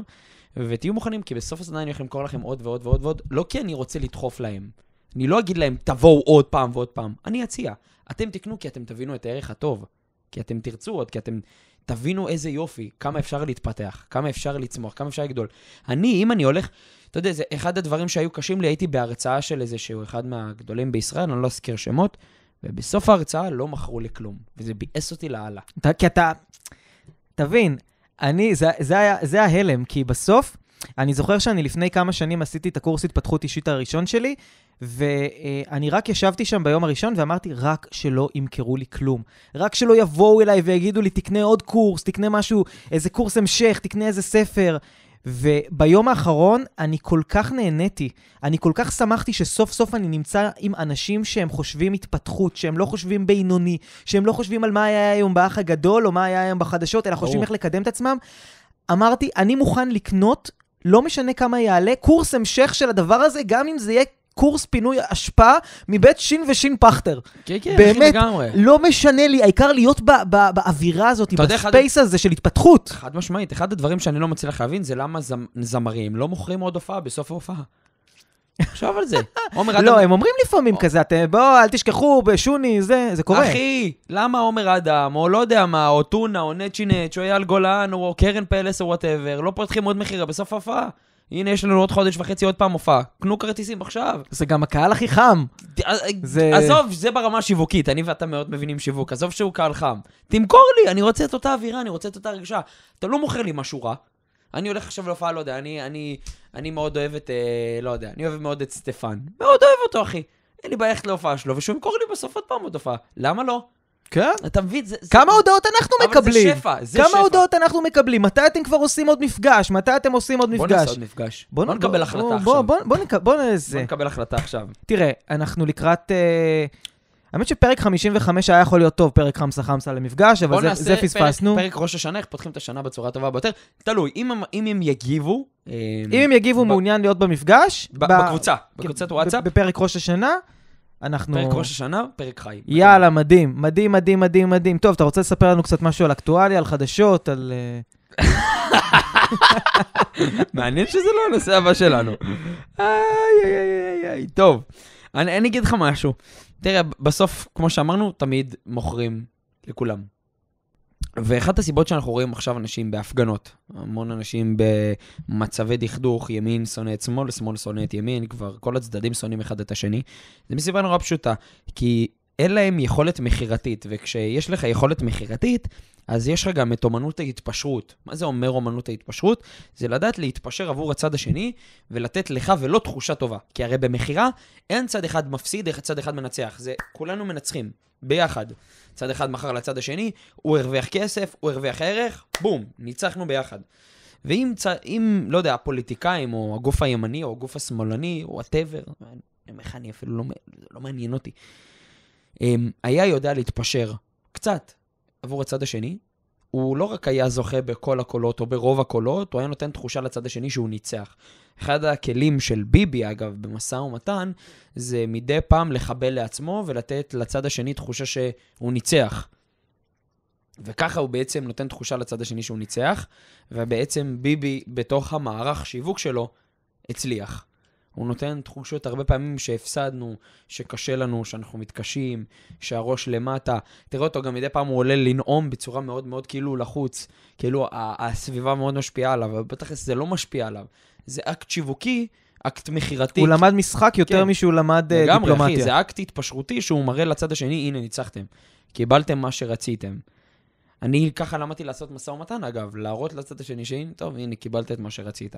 S2: ותהיו מוכנים, כי בסוף הזמן אני הולך למכור לכם עוד ועוד ועוד ועוד, לא כי אני רוצה לדחוף להם. אני לא אגיד להם, תבואו עוד פעם ועוד פעם. אני אציע. אתם תקנו כי אתם תבינו את הערך הטוב. כי אתם תרצו עוד, כי אתם תבינו איזה יופי, כמה אפשר להתפתח, כמה אפשר לצמוח, כמה אפשר לגדול. אני, אם אני הולך, אתה יודע, זה אחד הדברים שהיו קשים לי, הייתי בהרצאה של איזה שהוא אחד מהגדולים בישראל, אני לא אזכיר שמות, ובסוף ההרצאה לא מכרו לי כלום, וזה ביאס אותי לאללה.
S1: כי אתה, תבין, אני, זה, זה, היה, זה ההלם, כי בסוף, אני זוכר שאני לפני כמה שנים עשיתי את הקורס התפתחות אישית הראשון שלי, ואני רק ישבתי שם ביום הראשון ואמרתי, רק שלא ימכרו לי כלום. רק שלא יבואו אליי ויגידו לי, תקנה עוד קורס, תקנה משהו, איזה קורס המשך, תקנה איזה ספר. וביום האחרון אני כל כך נהניתי. אני כל כך שמחתי שסוף סוף אני נמצא עם אנשים שהם חושבים התפתחות, שהם לא חושבים בינוני, שהם לא חושבים על מה היה היום באח הגדול או מה היה היום בחדשות, אלא חושבים איך לקדם את עצמם. אמרתי, אני מוכן לקנות, לא משנה כמה יעלה, קורס המשך של הדבר הזה, גם אם זה יהיה קורס פינוי אשפה מבית שין ושין פכטר. כן, כן, לגמרי. באמת, לא משנה לי, העיקר להיות ב, ב, באווירה הזאת, בספייס הזה של התפתחות.
S2: חד משמעית, אחד הדברים שאני לא מצליח להבין זה למה זמ, זמרים לא מוכרים עוד הופעה בסוף ההופעה. תחשוב על זה. עומר לא, אדם... לא, הם אומרים
S1: לפעמים כזה, אתם, בואו, אל תשכחו, בשוני, זה, זה קורה. אחי,
S2: למה עומר אדם, או לא יודע מה, או טונה, או נצ'ינץ', או אייל גולן, או קרן פלס, או וואטאבר, לא פותחים עוד מחירה בסוף ההופעה? הנה, יש לנו עוד חודש וחצי עוד פעם הופעה. קנו כרטיסים עכשיו.
S1: זה גם הקהל הכי חם. אה, זה... עזוב,
S2: זה ברמה השיווקית, אני ואתה מאוד מבינים שיווק. עזוב שהוא קהל חם. תמכור לי, אני רוצה את אותה אווירה, אני רוצה את אותה רגשה. אתה לא מוכר לי משהו רע. אני הולך עכשיו להופעה, לא יודע, אני, אני, אני מאוד אוהב את, אה, לא יודע, אני אוהב מאוד את סטפן. מאוד אוהב אותו, אחי. אין לי בעיה ללכת להופעה שלו, ושהוא ימכור לי בסוף עוד פעם עוד הופעה. למה לא? כן. אתה מבין? זה,
S1: כמה זה... הודעות אנחנו מקבלים? אבל זה שפע, זה כמה שפע. כמה הודעות אנחנו מקבלים? מתי אתם כבר עושים עוד מפגש? מתי אתם עושים עוד מפגש? בוא נעשה עוד מפגש. בוא, בוא, נקבל בוא החלטה בוא, עכשיו.
S2: בוא, בוא, בוא, בוא, בוא, נעשה. בוא נקבל החלטה עכשיו.
S1: תראה, אנחנו לקראת... Uh... האמת שפרק 55 היה יכול להיות טוב, פרק חמסה חמסה למפגש, אבל זה, זה פספסנו. פרק,
S2: פרק ראש השנה, איך פותחים את השנה בצורה הטובה ביותר. תלוי, אם, אם הם יגיבו...
S1: אה, אם הם יגיבו ב... מעוניין להיות במפגש... ב... ב... בקבוצה, כן, בקבוצת וואטסאפ. בפרק ראש השנה. אנחנו... פרק ראש השנה, פרק חי. יאללה, מדהים. מדהים, מדהים, מדהים, מדהים. טוב, אתה רוצה לספר לנו קצת משהו על אקטואליה, על חדשות, על... אה,
S2: מעניין שזה לא הנושא הבא שלנו. איי, איי, איי, איי. טוב, אני, אגיד לך משהו. תראה, בסוף, כמו שאמרנו, תמיד מוכרים לכולם. ואחת הסיבות שאנחנו רואים עכשיו אנשים בהפגנות, המון אנשים במצבי דכדוך, ימין שונא את שמאל, שמאל שונא את ימין, כבר כל הצדדים שונאים אחד את השני, זה מסיבה נורא פשוטה, כי אין להם יכולת מכירתית, וכשיש לך יכולת מכירתית, אז יש לך גם את אומנות ההתפשרות. מה זה אומר אומנות ההתפשרות? זה לדעת להתפשר עבור הצד השני ולתת לך ולא תחושה טובה. כי הרי במכירה אין צד אחד מפסיד, איך צד אחד מנצח. זה כולנו מנצחים. ביחד. צד אחד מכר לצד השני, הוא הרוויח כסף, הוא הרוויח ערך, בום, ניצחנו ביחד. ואם, צ... אם, לא יודע, הפוליטיקאים, או הגוף הימני, או הגוף השמאלני, או וואטאבר, איך אני אפילו לא, לא מעניין אותי, אמ, היה יודע להתפשר קצת עבור הצד השני, הוא לא רק היה זוכה בכל הקולות או ברוב הקולות, הוא היה נותן תחושה לצד השני שהוא ניצח. אחד הכלים של ביבי, אגב, במשא ומתן, זה מדי פעם לחבל לעצמו ולתת לצד השני תחושה שהוא ניצח. וככה הוא בעצם נותן תחושה לצד השני שהוא ניצח, ובעצם ביבי, בתוך המערך שיווק שלו, הצליח. הוא נותן תחושות הרבה פעמים שהפסדנו, שקשה לנו, שאנחנו מתקשים, שהראש למטה. תראה אותו גם מדי פעם הוא עולה לנאום בצורה מאוד מאוד כאילו לחוץ, כאילו הסביבה מאוד משפיעה עליו, אבל בתכלס זה לא משפיע עליו. זה אקט שיווקי, אקט מכירתי. הוא למד משחק יותר כן. משהוא למד לגמרי, דיפלומטיה. אה, לגמרי, אחי, זה אקט התפשרותי שהוא מראה לצד השני, הנה, ניצחתם. קיבלתם מה שרציתם. אני ככה למדתי לעשות משא ומתן, אגב, להראות לצד השני שהנה, טוב, הנה, קיבלת את מה שרצית.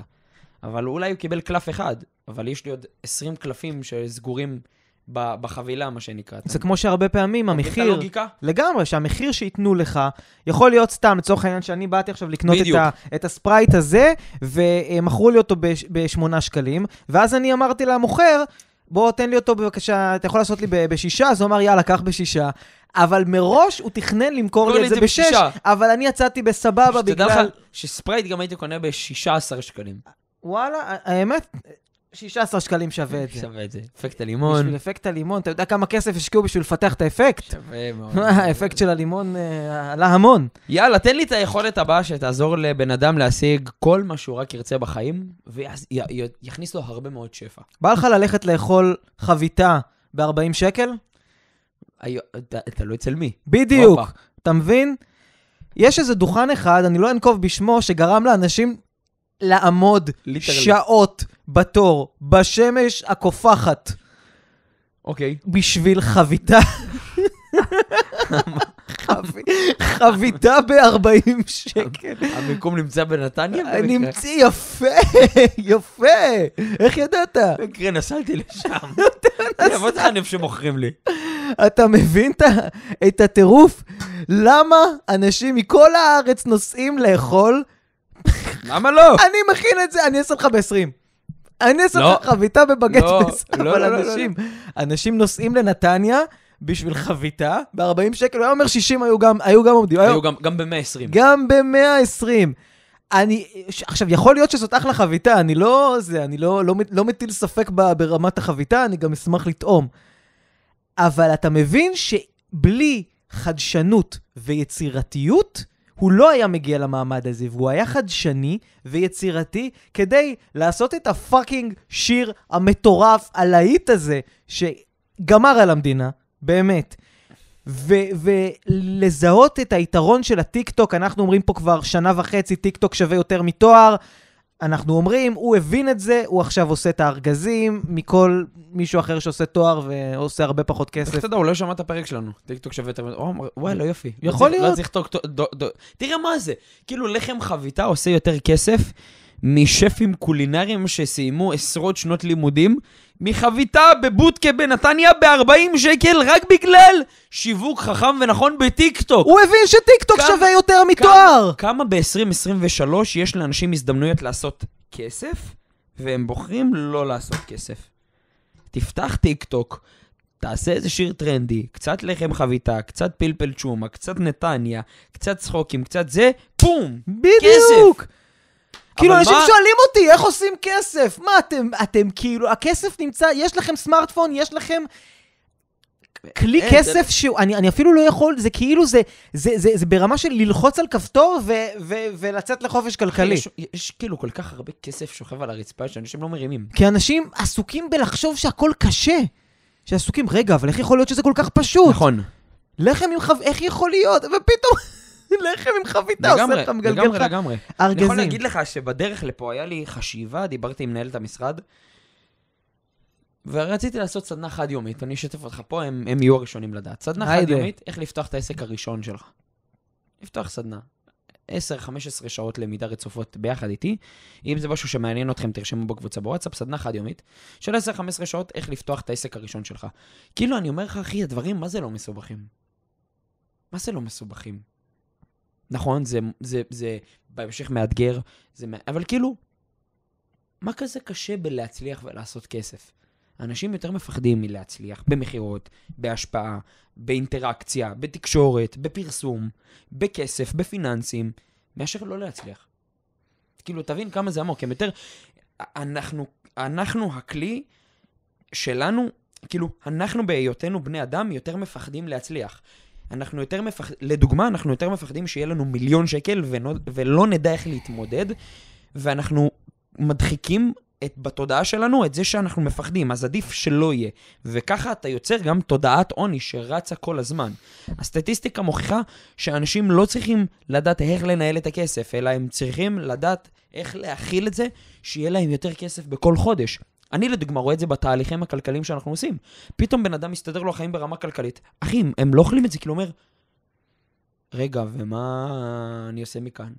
S2: אבל אולי הוא קיבל קלף אחד, אבל יש לי עוד 20 קלפים שסגורים בחבילה, מה שנקרא. זה
S1: כמו שהרבה פעמים המחיר... את הלוגיקה? לגמרי, שהמחיר שייתנו לך, יכול להיות סתם, לצורך העניין, שאני באתי עכשיו לקנות את, ה, את הספרייט הזה, ומכרו לי אותו ב-8 שקלים, ואז אני אמרתי למוכר, בוא תן לי אותו בבקשה, אתה יכול לעשות לי בשישה? אז הוא אמר, יאללה, קח בשישה. אבל מראש הוא תכנן למכור לי את זה בשש, אבל אני יצאתי בסבבה בגלל... שתדע לך
S2: שספרייט גם הייתי קונה ב-16 שקלים.
S1: וואלה, האמת, 16 שקלים שווה את זה. שווה את זה. אפקט הלימון. בשביל אפקט הלימון, אתה יודע כמה כסף השקיעו בשביל לפתח את האפקט? שווה מאוד. האפקט של הלימון אה, עלה המון.
S2: יאללה, תן לי את היכולת הבאה שתעזור לבן אדם להשיג כל מה שהוא רק ירצה
S1: בחיים, ויכניס לו הרבה מאוד שפע. בא לך ללכת לאכול חביתה ב-40 שקל? תלוי אצל מי. בדיוק, אתה מבין? יש איזה דוכן אחד, אני לא אנקוב בשמו, שגרם לאנשים לעמוד ליטרלי. שעות בתור בשמש הקופחת. אוקיי. Okay. בשביל חביתה. חביתה ב-40 שקל. המיקום נמצא בנתניה? נמצא, יפה, יפה. איך ידעת? במקרה נסעתי לשם. איפה זה ענף שמוכרים לי? אתה מבין את הטירוף? למה אנשים מכל הארץ נוסעים לאכול למה לא? אני מכין את זה, אני אעשה לך ב-20. אני אעשה לא. לך חביתה בבגט לא, ב לא, אבל אנשים, אנשים נוסעים לנתניה. בשביל חביתה, ב-40 שקל, הוא היה אומר 60 היו גם, היו גם עומדים. היו גם, גם ב-120. גם ב-120. אני, עכשיו, יכול להיות שזאת אחלה חביתה, אני לא, זה, אני לא, לא, לא מטיל ספק ב, ברמת החביתה, אני גם אשמח לטעום. אבל אתה מבין שבלי חדשנות ויצירתיות, הוא לא היה מגיע למעמד הזה, והוא היה חדשני ויצירתי כדי לעשות את הפאקינג שיר המטורף, הלהיט הזה, שגמר על המדינה, באמת. ו- ולזהות את היתרון של הטיקטוק, אנחנו אומרים פה כבר שנה וחצי, טיקטוק שווה יותר מתואר, אנחנו אומרים, הוא הבין את זה, הוא עכשיו עושה את הארגזים מכל מישהו אחר שעושה תואר ועושה הרבה פחות כסף. איך אתה יודע, הוא לא שמע את הפרק שלנו. טיקטוק שווה יותר... מזה. וואי, לא יופי. יכול לא להיות.
S2: לא צריך טוק... תראה מה זה. כאילו לחם חביתה עושה יותר כסף משפים קולינריים שסיימו עשרות שנות לימודים, מחביתה בבוטקה בנתניה ב-40 שקל רק בגלל שיווק חכם ונכון בטיקטוק. הוא הבין שטיקטוק כמה, שווה יותר מתואר! כמה, כמה ב-2023 יש לאנשים הזדמנויות לעשות כסף, והם בוחרים לא לעשות כסף. תפתח טיקטוק, תעשה איזה שיר טרנדי, קצת לחם חביתה, קצת פלפל צ'ומה, קצת נתניה, קצת צחוקים, קצת זה, פום! בדיוק!
S1: כסף. כאילו, אנשים מה... שואלים אותי, איך עושים כסף? מה, אתם, אתם כאילו, הכסף נמצא, יש לכם סמארטפון, יש לכם... כלי אין, אה, כסף זה... שאני אני, אפילו לא יכול, זה כאילו, זה, זה, זה, זה ברמה של ללחוץ על כפתור ו, ו, ולצאת לחופש כלכלי. יש,
S2: יש כאילו כל כך הרבה כסף שוכב על הרצפה שאנשים לא מרימים.
S1: כי אנשים עסוקים בלחשוב שהכל קשה. שעסוקים, רגע, אבל איך יכול להיות שזה כל כך פשוט? נכון. לחם עם חב... איך יכול להיות? ופתאום... לחם עם חביתה, עושה לך, מגלגל לך. לגמרי, לגמרי. ארגזים. אני יכול להגיד
S2: לך שבדרך לפה היה לי חשיבה, דיברתי עם מנהלת המשרד, ורציתי לעשות סדנה חד-יומית, אני אשתף אותך פה, הם, הם יהיו הראשונים לדעת. סדנה חד-יומית, איך לפתוח את העסק הראשון שלך. לפתוח סדנה. 10-15 שעות למידה רצופות ביחד איתי. אם זה משהו שמעניין אתכם, תרשמו בקבוצה בוואטסאפ, סדנה חד-יומית של 10-15 שעות איך לפתוח את העסק הראשון שלך. כאילו, אני אומר לך, אחי, הדברים, מה זה לא מסובכים? מה זה לא מסובכים? נכון, זה, זה, זה בהמשך מאתגר, זה, אבל כאילו, מה כזה קשה בלהצליח ולעשות כסף? אנשים יותר מפחדים מלהצליח במכירות, בהשפעה, באינטראקציה, בתקשורת, בפרסום, בכסף, בפיננסים, מאשר לא להצליח. כאילו, תבין כמה זה עמוק, הם יותר... אנחנו, אנחנו הכלי שלנו, כאילו, אנחנו בהיותנו בני אדם יותר מפחדים להצליח. אנחנו יותר מפחדים, לדוגמה, אנחנו יותר מפחדים שיהיה לנו מיליון שקל ולא נדע איך להתמודד, ואנחנו מדחיקים את, בתודעה שלנו את זה שאנחנו מפחדים, אז עדיף שלא יהיה. וככה אתה יוצר גם תודעת עוני שרצה כל הזמן. הסטטיסטיקה מוכיחה שאנשים לא צריכים לדעת איך לנהל את הכסף, אלא הם צריכים לדעת איך להכיל את זה, שיהיה להם יותר כסף בכל חודש. אני לדוגמה רואה את זה בתהליכים הכלכליים שאנחנו עושים. פתאום בן אדם מסתדר לו החיים ברמה כלכלית. אחי, הם לא אוכלים את זה, כאילו אומר, רגע,
S1: ומה אני עושה מכאן?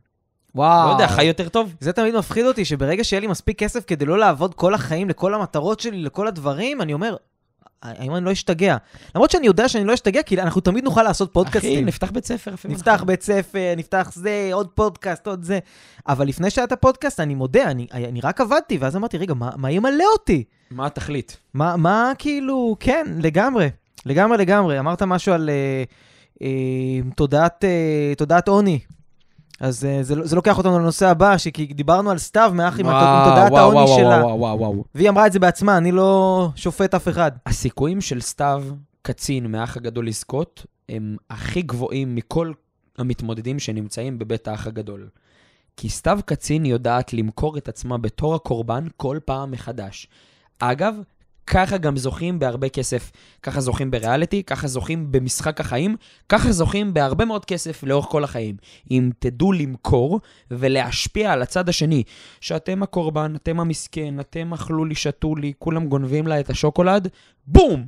S1: וואו. לא יודע, חי יותר טוב. זה תמיד מפחיד אותי, שברגע שיהיה לי מספיק כסף כדי לא לעבוד כל החיים לכל המטרות שלי, לכל הדברים, אני אומר, האם אני לא אשתגע? למרות שאני יודע שאני לא אשתגע, כי אנחנו תמיד נוכל לעשות פודקאסטים. אחי, נפתח בית ספר. נפתח אנחנו... בית ספר, נפתח זה, עוד פודקאסט, עוד זה. אבל לפני שהיה את הפודקאסט, אני מודה, אני, אני רק עבדתי, ואז אמרתי, רגע, מה, מה ימלא אותי? מה התכלית? מה, מה כאילו, כן, לגמרי. לגמרי, לגמרי. אמרת משהו על אה, אה, תודעת, אה, תודעת עוני. אז אה, זה, לא- זה לוקח אותנו לנושא הבא, שכי דיברנו על סתיו מאחי עם תודעת העוני שלה. וואו, וואו, וואו. והיא אמרה את זה בעצמה, אני לא שופט אף אחד. הסיכויים
S2: של סתיו, קצין מהאח הגדול לזכות, הם הכי גבוהים מכל המתמודדים שנמצאים בבית האח הגדול. כי סתיו קצין יודעת למכור את עצמה בתור הקורבן כל פעם מחדש. אגב, ככה גם זוכים בהרבה כסף. ככה זוכים בריאליטי, ככה זוכים במשחק החיים, ככה זוכים בהרבה מאוד כסף לאורך כל החיים. אם תדעו למכור ולהשפיע על הצד השני, שאתם הקורבן, אתם המסכן, אתם אכלו לי, שתו לי, כולם גונבים לה את השוקולד, בום!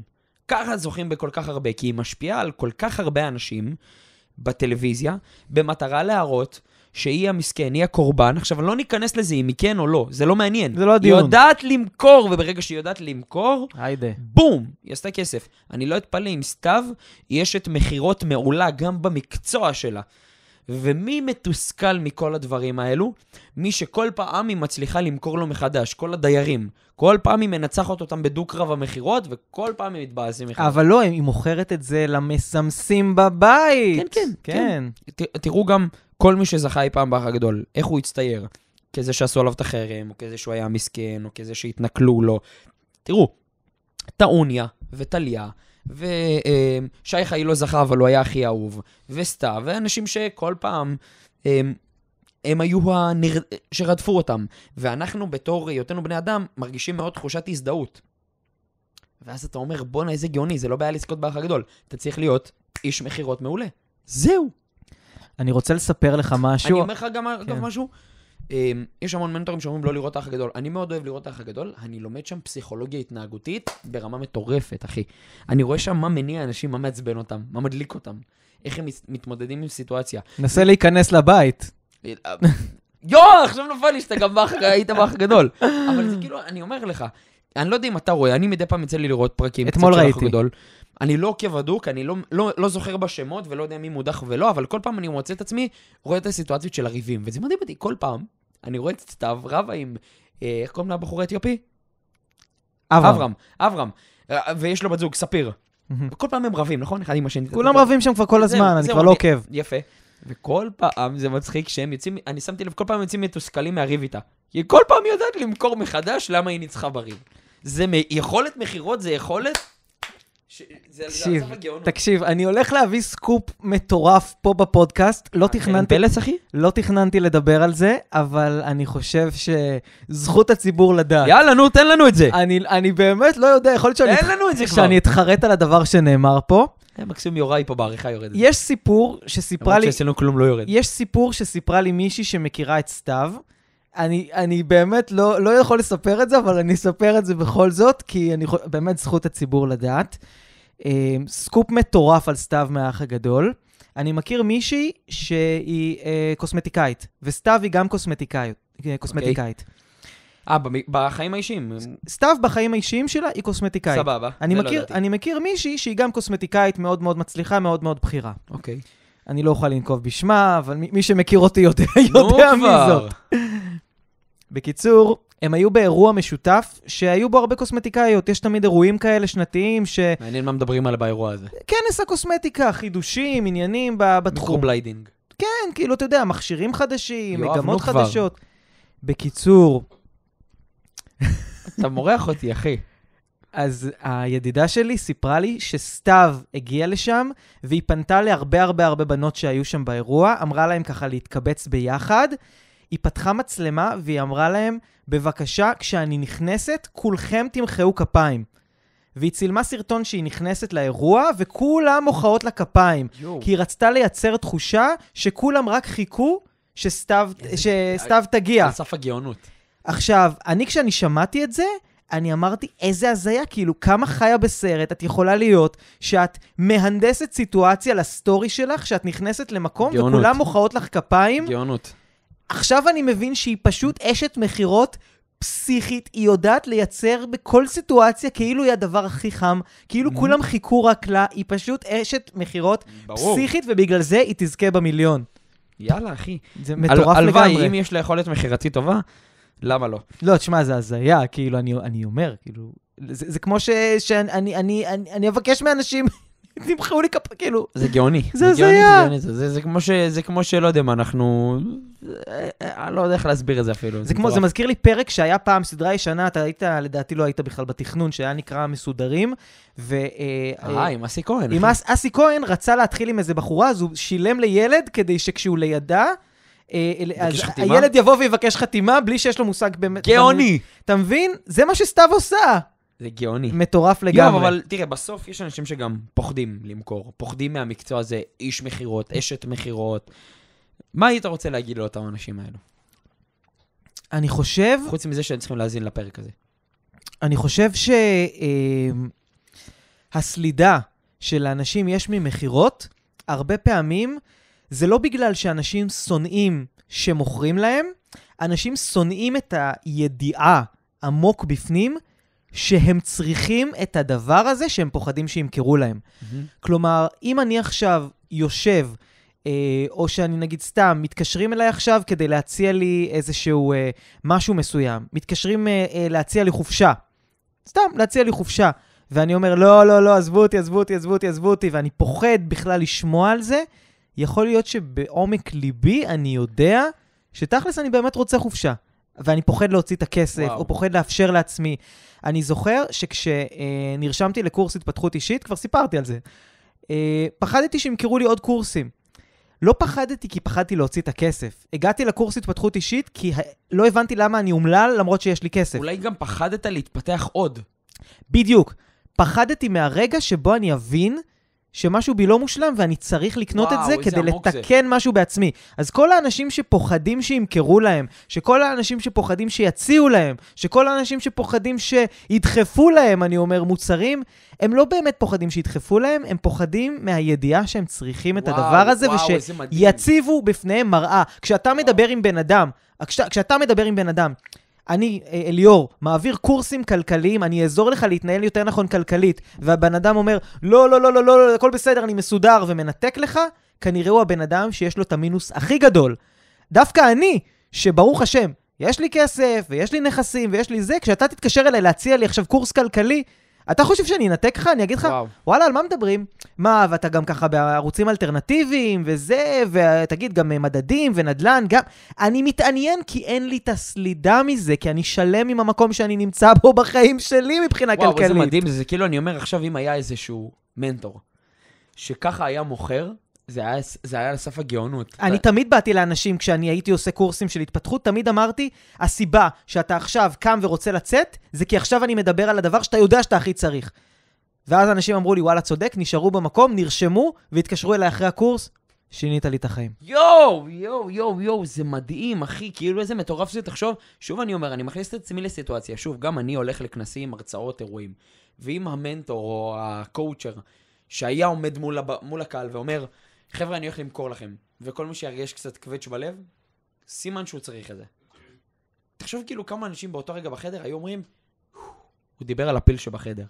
S2: ככה זוכים בכל כך הרבה, כי היא משפיעה על כל כך הרבה אנשים בטלוויזיה, במטרה להראות שהיא המסכן, היא הקורבן. עכשיו, אני לא ניכנס לזה אם היא כן או לא, זה לא מעניין. זה לא הדיון. היא יודעת למכור, וברגע שהיא יודעת למכור, היידה. בום, היא עשתה כסף. אני לא אתפלא אם סתיו היא אשת מכירות מעולה גם במקצוע שלה. ומי מתוסכל מכל הדברים האלו? מי שכל פעם היא מצליחה למכור לו מחדש, כל הדיירים. כל פעם היא מנצחת אותם בדו-קרב המכירות, וכל פעם היא מתבאסים מחדש. אבל
S1: לא, היא מוכרת את זה למסמסים בבית. כן, כן. כן.
S2: כן. ת, תראו גם כל מי שזכה אי פעם באח הגדול, איך הוא הצטייר? כזה שעשו עליו את החרם, או כזה שהוא היה מסכן, או כזה שהתנכלו לו. תראו, טעוניה וטליה, ושי חי לא זכה, אבל הוא היה הכי אהוב, וסתיו, ואנשים שכל פעם... הם, הם היו הנר... שרדפו אותם, ואנחנו בתור היותנו בני אדם מרגישים מאוד תחושת הזדהות. ואז אתה אומר, בואנה, איזה גאוני, זה לא בעיה לזכות באח הגדול. אתה צריך להיות איש מכירות מעולה.
S1: זהו. אני רוצה לספר לך משהו. אני אומר לך גם, כן. אגב, משהו.
S2: אמ, יש המון מנטורים שאומרים לא לראות את האח הגדול. אני מאוד אוהב לראות את האח הגדול, אני לומד שם פסיכולוגיה התנהגותית ברמה מטורפת, אחי. אני רואה שם מה מניע אנשים, מה מעצבן אותם, מה מדליק אותם, איך הם מתמודדים עם סיטואציה. נסה
S1: להיכנס לבית.
S2: אה, אה, יואו, עכשיו נפל לי שאתה גם היית באח הגדול. אבל זה כאילו, אני אומר לך, אני לא יודע אם אתה רואה, אני מדי פעם יצא לי לראות פרקים. אתמול ראיתי. אני לא עוקב הדוק, אני לא, לא, לא זוכר בשמות ולא יודע מי מודח ולא, אבל כל פעם אני מוצא את עצמי, רואה את הסיטואציות של הריבים. וזה מדהים אותי, כל פעם אני רואה את סתיו רבה עם, אה, איך קוראים לבחור האתיופי? אברהם. אברהם, אברהם. אה, ויש לו בת זוג, ספיר. וכל פעם הם רבים, נכון? אחד עם השני. כולם רבים שם כבר כל אה, הזמן, אני כבר לא עוקב. יפה. וכל פעם זה מצחיק שהם יוצאים, אני שמתי לב, כל פעם הם יוצאים מתוסכלים מהריב איתה. היא כל פעם יודעת למכור מחדש למה היא ניצחה בריב. זה יכולת מכירות, זה יכולת תקשיב,
S1: תקשיב, אני הולך להביא סקופ מטורף פה בפודקאסט. לא אה, תכננתי... פלס, אחי? לא תכננתי לדבר על זה, אבל אני חושב שזכות הציבור לדעת. יאללה, נו, תן לנו את זה. אני, באמת לא יודע, יכול להיות שאני... תן לנו את זה כבר. שאני אתחרט על הדבר שנאמר פה. אה, מקסימום יוראי פה בעריכה יורדת. יש סיפור שסיפרה לי... למרות שאצלנו כלום לא יורד. יש סיפור שסיפרה לי מישהי שמכירה את סתיו. אני, אני באמת לא, לא יכול לספר את זה, אבל אני אספר את זה בכל זאת, כי אני באמת זכות הציבור לדעת. אמ, סקופ מטורף על סתיו מהאח הגדול. אני מכיר מישהי שהיא אה, קוסמטיקאית, וסתיו היא גם קוסמטיקאית. אה, אוקיי. קוסמטיקאית.
S2: אה, okay. בחיים האישיים.
S1: סתיו בחיים האישיים שלה היא קוסמטיקאית. סבבה, זה לא ידעתי. אני מכיר מישהי שהיא גם קוסמטיקאית מאוד מאוד מצליחה, מאוד מאוד בכירה. אוקיי. Okay. אני לא אוכל לנקוב בשמה, אבל מי, מי שמכיר אותי יודע, יודע מי זאת. בקיצור, הם היו באירוע משותף שהיו בו הרבה קוסמטיקאיות. יש תמיד אירועים כאלה שנתיים ש... מעניין מה מדברים על באירוע הזה. כנס הקוסמטיקה, חידושים, עניינים בתחום. מיקרובליידינג. כן, כאילו, אתה יודע, מכשירים חדשים, מגמות חדשות. כבר. בקיצור... אתה מורח אותי, אחי. אז הידידה שלי סיפרה לי שסתיו הגיעה לשם, והיא פנתה להרבה הרבה הרבה בנות שהיו שם באירוע, אמרה להם ככה להתקבץ ביחד, היא פתחה מצלמה והיא אמרה להם, בבקשה, כשאני נכנסת, כולכם תמחאו כפיים. והיא צילמה סרטון שהיא נכנסת לאירוע, וכולם מוחאות לה כפיים. יו. כי היא רצתה לייצר תחושה שכולם רק חיכו שסתיו, שסתיו אה, תגיע. על סף הגאונות. עכשיו, אני כשאני שמעתי את זה, אני אמרתי, איזה הזיה, כאילו, כמה חיה בסרט את יכולה להיות שאת מהנדסת סיטואציה לסטורי שלך, שאת נכנסת למקום גאונות. וכולם מוחאות לך כפיים. גאונות. עכשיו אני מבין שהיא פשוט אשת מכירות פסיכית, היא יודעת לייצר בכל סיטואציה כאילו היא הדבר הכי חם, כאילו mm-hmm. כולם חיכו רק לה, היא פשוט אשת מכירות פסיכית, ובגלל זה היא תזכה במיליון. יאללה, אחי. זה מטורף אל, לגמרי. הלוואי, אם
S2: יש לה יכולת מכירתית טובה, למה לא?
S1: לא, תשמע, זה הזיה, כאילו, אני, אני אומר, כאילו, זה, זה כמו ש, שאני אני, אני, אני, אני אבקש מאנשים תמחאו לי כפה, כאילו. זה גאוני. זה הזיה.
S2: זה כמו שלא יודע מה, אנחנו... אה, אני לא יודע איך להסביר את זה אפילו. זה כמו, זה מזכיר
S1: לי פרק שהיה פעם, סדרה ישנה, אתה היית, לדעתי לא היית בכלל בתכנון, שהיה נקרא מסודרים, ו... אה, אה, אה עם אסי כהן. עם אסי כהן רצה להתחיל עם איזה בחורה, אז הוא שילם לילד כדי שכשהוא לידה... אז הילד יבוא ויבקש חתימה בלי שיש לו מושג באמת. גאוני. אתה מבין? זה מה שסתיו עושה. זה גאוני. מטורף לגמרי. יואב, אבל תראה,
S2: בסוף יש אנשים שגם פוחדים למכור, פוחדים מהמקצוע הזה, איש מכירות, אשת מכירות. מה היית רוצה להגיד לאותם אנשים האלו?
S1: אני חושב... חוץ מזה שהם צריכים להאזין לפרק הזה. אני חושב שהסלידה אה, של האנשים יש ממכירות, הרבה פעמים זה לא בגלל שאנשים שונאים שמוכרים להם, אנשים שונאים את הידיעה עמוק בפנים שהם צריכים את הדבר הזה שהם פוחדים שימכרו להם. Mm-hmm. כלומר, אם אני עכשיו יושב, אה, או שאני נגיד סתם, מתקשרים אליי עכשיו כדי להציע לי איזשהו אה, משהו מסוים, מתקשרים אה, אה, להציע לי חופשה, סתם, להציע לי חופשה, ואני אומר, לא, לא, לא, עזבו אותי, עזבו אותי, עזבו אותי, עזבו אותי, ואני פוחד בכלל לשמוע על זה, יכול להיות שבעומק ליבי אני יודע שתכלס אני באמת רוצה חופשה. ואני פוחד להוציא את הכסף, וואו. או פוחד לאפשר לעצמי. אני זוכר שכשנרשמתי לקורס התפתחות אישית, כבר סיפרתי על זה, אה, פחדתי שימכרו לי עוד קורסים. לא פחדתי כי פחדתי להוציא את הכסף. הגעתי לקורס התפתחות אישית כי לא הבנתי למה אני אומלל למרות שיש לי כסף. אולי גם פחדת להתפתח עוד. בדיוק. פחדתי מהרגע שבו אני אבין שמשהו בי לא מושלם ואני צריך לקנות וואו, את זה כדי לתקן זה. משהו בעצמי. אז כל האנשים שפוחדים שימכרו להם, שכל האנשים שפוחדים שיציעו להם, שכל האנשים שפוחדים שידחפו להם, אני אומר, מוצרים, הם לא באמת פוחדים שידחפו להם, הם פוחדים מהידיעה שהם צריכים את וואו, הדבר הזה ושיציבו בפניהם מראה. כשאתה מדבר עם בן אדם, כש, כשאתה מדבר עם בן אדם, אני, אה, אליאור, מעביר קורסים כלכליים, אני אעזור לך להתנהל יותר נכון כלכלית, והבן אדם אומר, לא, לא, לא, לא, לא, לא, הכל בסדר, אני מסודר, ומנתק לך, כנראה הוא הבן אדם שיש לו את המינוס הכי גדול. דווקא אני, שברוך השם, יש לי כסף, ויש לי נכסים, ויש לי זה, כשאתה תתקשר אליי להציע לי עכשיו קורס כלכלי, אתה חושב שאני אנתק לך? אני אגיד לך, וואלה, על מה מדברים? מה, ואתה גם ככה בערוצים אלטרנטיביים, וזה, ותגיד, גם אה, מדדים ונדל"ן, גם... אני מתעניין כי אין לי את הסלידה מזה, כי אני שלם עם המקום שאני נמצא בו בחיים שלי מבחינה וואו, כלכלית. וואו, איזה
S2: מדהים, זה כאילו, אני אומר עכשיו, אם היה איזשהו מנטור, שככה היה מוכר, זה היה, זה היה לסף הגאונות.
S1: אני אתה... תמיד באתי לאנשים, כשאני הייתי עושה קורסים של התפתחות, תמיד אמרתי, הסיבה שאתה עכשיו קם ורוצה לצאת, זה כי עכשיו אני מדבר על הדבר שאתה יודע שאתה הכי צריך. ואז אנשים אמרו לי, וואלה, צודק, נשארו במקום, נרשמו, והתקשרו אליי אחרי הקורס, שינית לי את החיים.
S2: יואו, יואו, יואו, יואו, זה מדהים, אחי, כאילו איזה מטורף זה, תחשוב, שוב אני אומר, אני מכניס את עצמי לסיטואציה, שוב, גם אני הולך לכנסים, הרצאות, אירועים, ואם המנטור או הקואוצ'ר שהיה עומד מול, מול הקהל ואומר, חבר'ה, אני הולך למכור לכם, וכל מי שירגיש קצת קווץ' בלב, סימן שהוא צריך את זה. תחשוב כאילו כמה אנשים באותו רגע בחדר היו אומרים, הוא דיבר על הפיל שבחדר.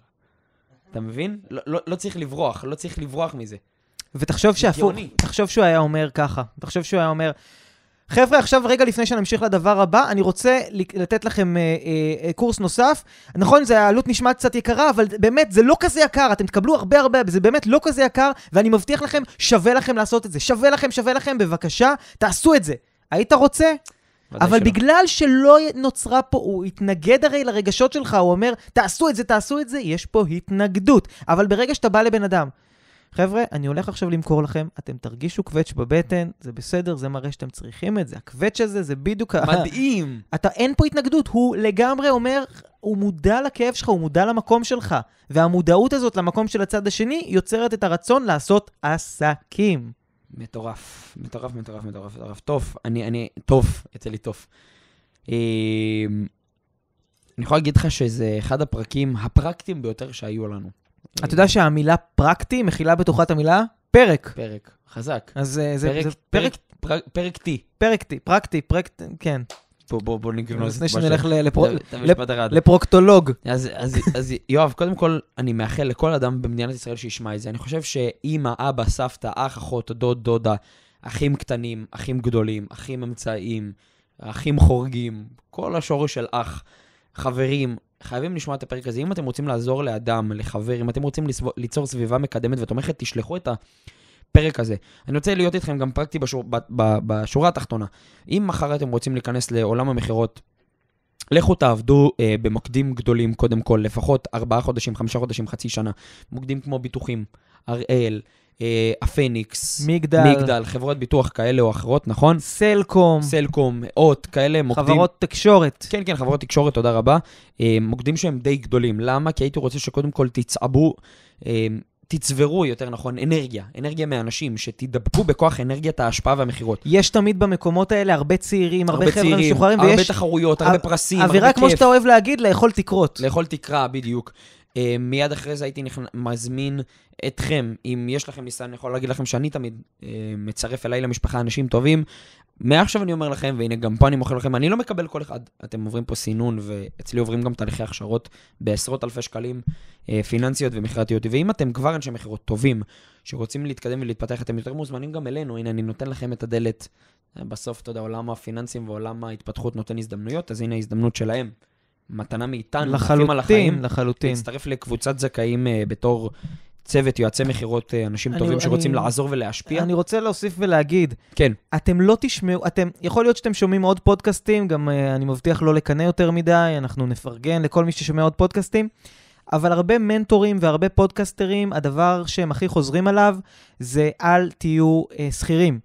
S2: אתה מבין? לא, לא, לא צריך לברוח, לא צריך לברוח מזה.
S1: ותחשוב שהפוך, תחשוב שהוא היה אומר ככה, תחשוב שהוא היה אומר, חבר'ה, עכשיו רגע לפני שנמשיך לדבר הבא, אני רוצה לתת לכם אה, אה, אה, קורס נוסף. נכון, זה, העלות נשמעת קצת יקרה, אבל באמת, זה לא כזה יקר, אתם תקבלו הרבה הרבה, זה באמת לא כזה יקר, ואני מבטיח לכם, שווה לכם לעשות את זה. שווה לכם, שווה לכם, בבקשה, תעשו את זה. היית רוצה? אבל שלא. בגלל שלא נוצרה פה, הוא התנגד הרי לרגשות שלך, הוא אומר, תעשו את זה, תעשו את זה, יש פה התנגדות. אבל ברגע שאתה בא לבן אדם חבר'ה, אני הולך עכשיו למכור לכם, אתם תרגישו קווץ' בבטן, זה בסדר, זה מראה שאתם צריכים את זה. הקווץ' הזה זה בדיוק... מדהים. אתה, אין פה התנגדות, הוא לגמרי אומר, הוא מודע לכאב שלך, הוא מודע למקום שלך. והמודעות הזאת למקום של הצד השני יוצרת את הרצון לעשות עסקים. מטורף, מטורף, מטורף, מטורף,
S2: מטורף. טוב, אני, אני, טוב, יצא לי טוב. אמ, אני יכול להגיד לך שזה אחד הפרקים הפרקטיים ביותר שהיו לנו. אתה יודע
S1: שהמילה פרקטי מכילה בתוכה את המילה פרק. פרק, חזק. אז אה, זה פרק... פרק T. פרק T, פרקטי, פרקטי, כן. בוא, בוא, בוא נגנוז את מה ש... לפני שנלך
S2: לפרוקטולוג. אז יואב, קודם כל, אני מאחל לכל אדם במדינת ישראל שישמע את זה. אני חושב שאימא, אבא, סבתא, אח, אחות, דוד, דודה, אחים קטנים, אחים גדולים, אחים אמצעיים, אחים חורגים, כל השורש של אח, חברים, חייבים לשמוע את הפרק הזה. אם אתם רוצים לעזור לאדם, לחבר, אם אתם רוצים לסב... ליצור סביבה מקדמת ותומכת, תשלחו את הפרק הזה. אני רוצה להיות איתכם גם פרקטי בשור... ב... ב... בשורה התחתונה. אם מחר אתם רוצים להיכנס לעולם המכירות, לכו תעבדו אה, במוקדים גדולים קודם כל, לפחות 4 חודשים, 5 חודשים, חצי שנה. מוקדים כמו ביטוחים, הראל, אה, הפניקס, מגדל, מגדל, חברות ביטוח כאלה או אחרות, נכון? סלקום, סלקום, אות, כאלה מוקדים. חברות תקשורת. כן, כן, חברות תקשורת, תודה רבה. אה, מוקדים שהם די גדולים. למה? כי הייתי רוצה שקודם כל תצעבו... אה, תצברו, יותר נכון, אנרגיה. אנרגיה מאנשים שתדבקו בכוח אנרגיית ההשפעה והמכירות.
S1: יש תמיד במקומות האלה הרבה צעירים, הרבה, הרבה חבר'ה משוחררים, ויש... הרבה תחרויות, הרבה פרסים, הרבה כיף. אווירה, כמו שאתה אוהב להגיד, לאכול
S2: תקרות. לאכול תקרה, בדיוק. אה, מיד אחרי זה הייתי נכנ... מזמין אתכם, אם יש לכם ניסיון, אני יכול להגיד לכם שאני תמיד אה, מצרף אליי למשפחה אנשים טובים. מעכשיו אני אומר לכם, והנה גם פה אני מוכר לכם, אני לא מקבל כל אחד. אתם עוברים פה סינון, ואצלי עוברים גם תהליכי הכשרות בעשרות אלפי שקלים, אה, פיננסיות ומכירתיות. ואם אתם כבר אנשי מכירות טובים, שרוצים להתקדם ולהתפתח, אתם יותר מוזמנים גם אלינו. הנה, אני נותן לכם את הדלת. בסוף, אתה יודע, עולם הפיננסים ועולם ההתפתחות נותן הזדמנויות, אז הנה ההזדמנות שלהם. מתנה מאיתנו, לחלוטין, על החיים, לחלוטין. להצטרף לקבוצת זכאים uh, בתור צוות, יועצי מכירות, uh, אנשים אני, טובים אני, שרוצים אני, לעזור ולהשפיע.
S1: אני רוצה להוסיף ולהגיד, כן. אתם לא תשמעו, אתם, יכול להיות שאתם שומעים עוד פודקאסטים, גם uh, אני מבטיח לא לקנא יותר מדי, אנחנו נפרגן לכל מי ששומע עוד פודקאסטים. אבל הרבה מנטורים והרבה פודקסטרים, הדבר שהם הכי חוזרים עליו זה אל תהיו אה, שכירים.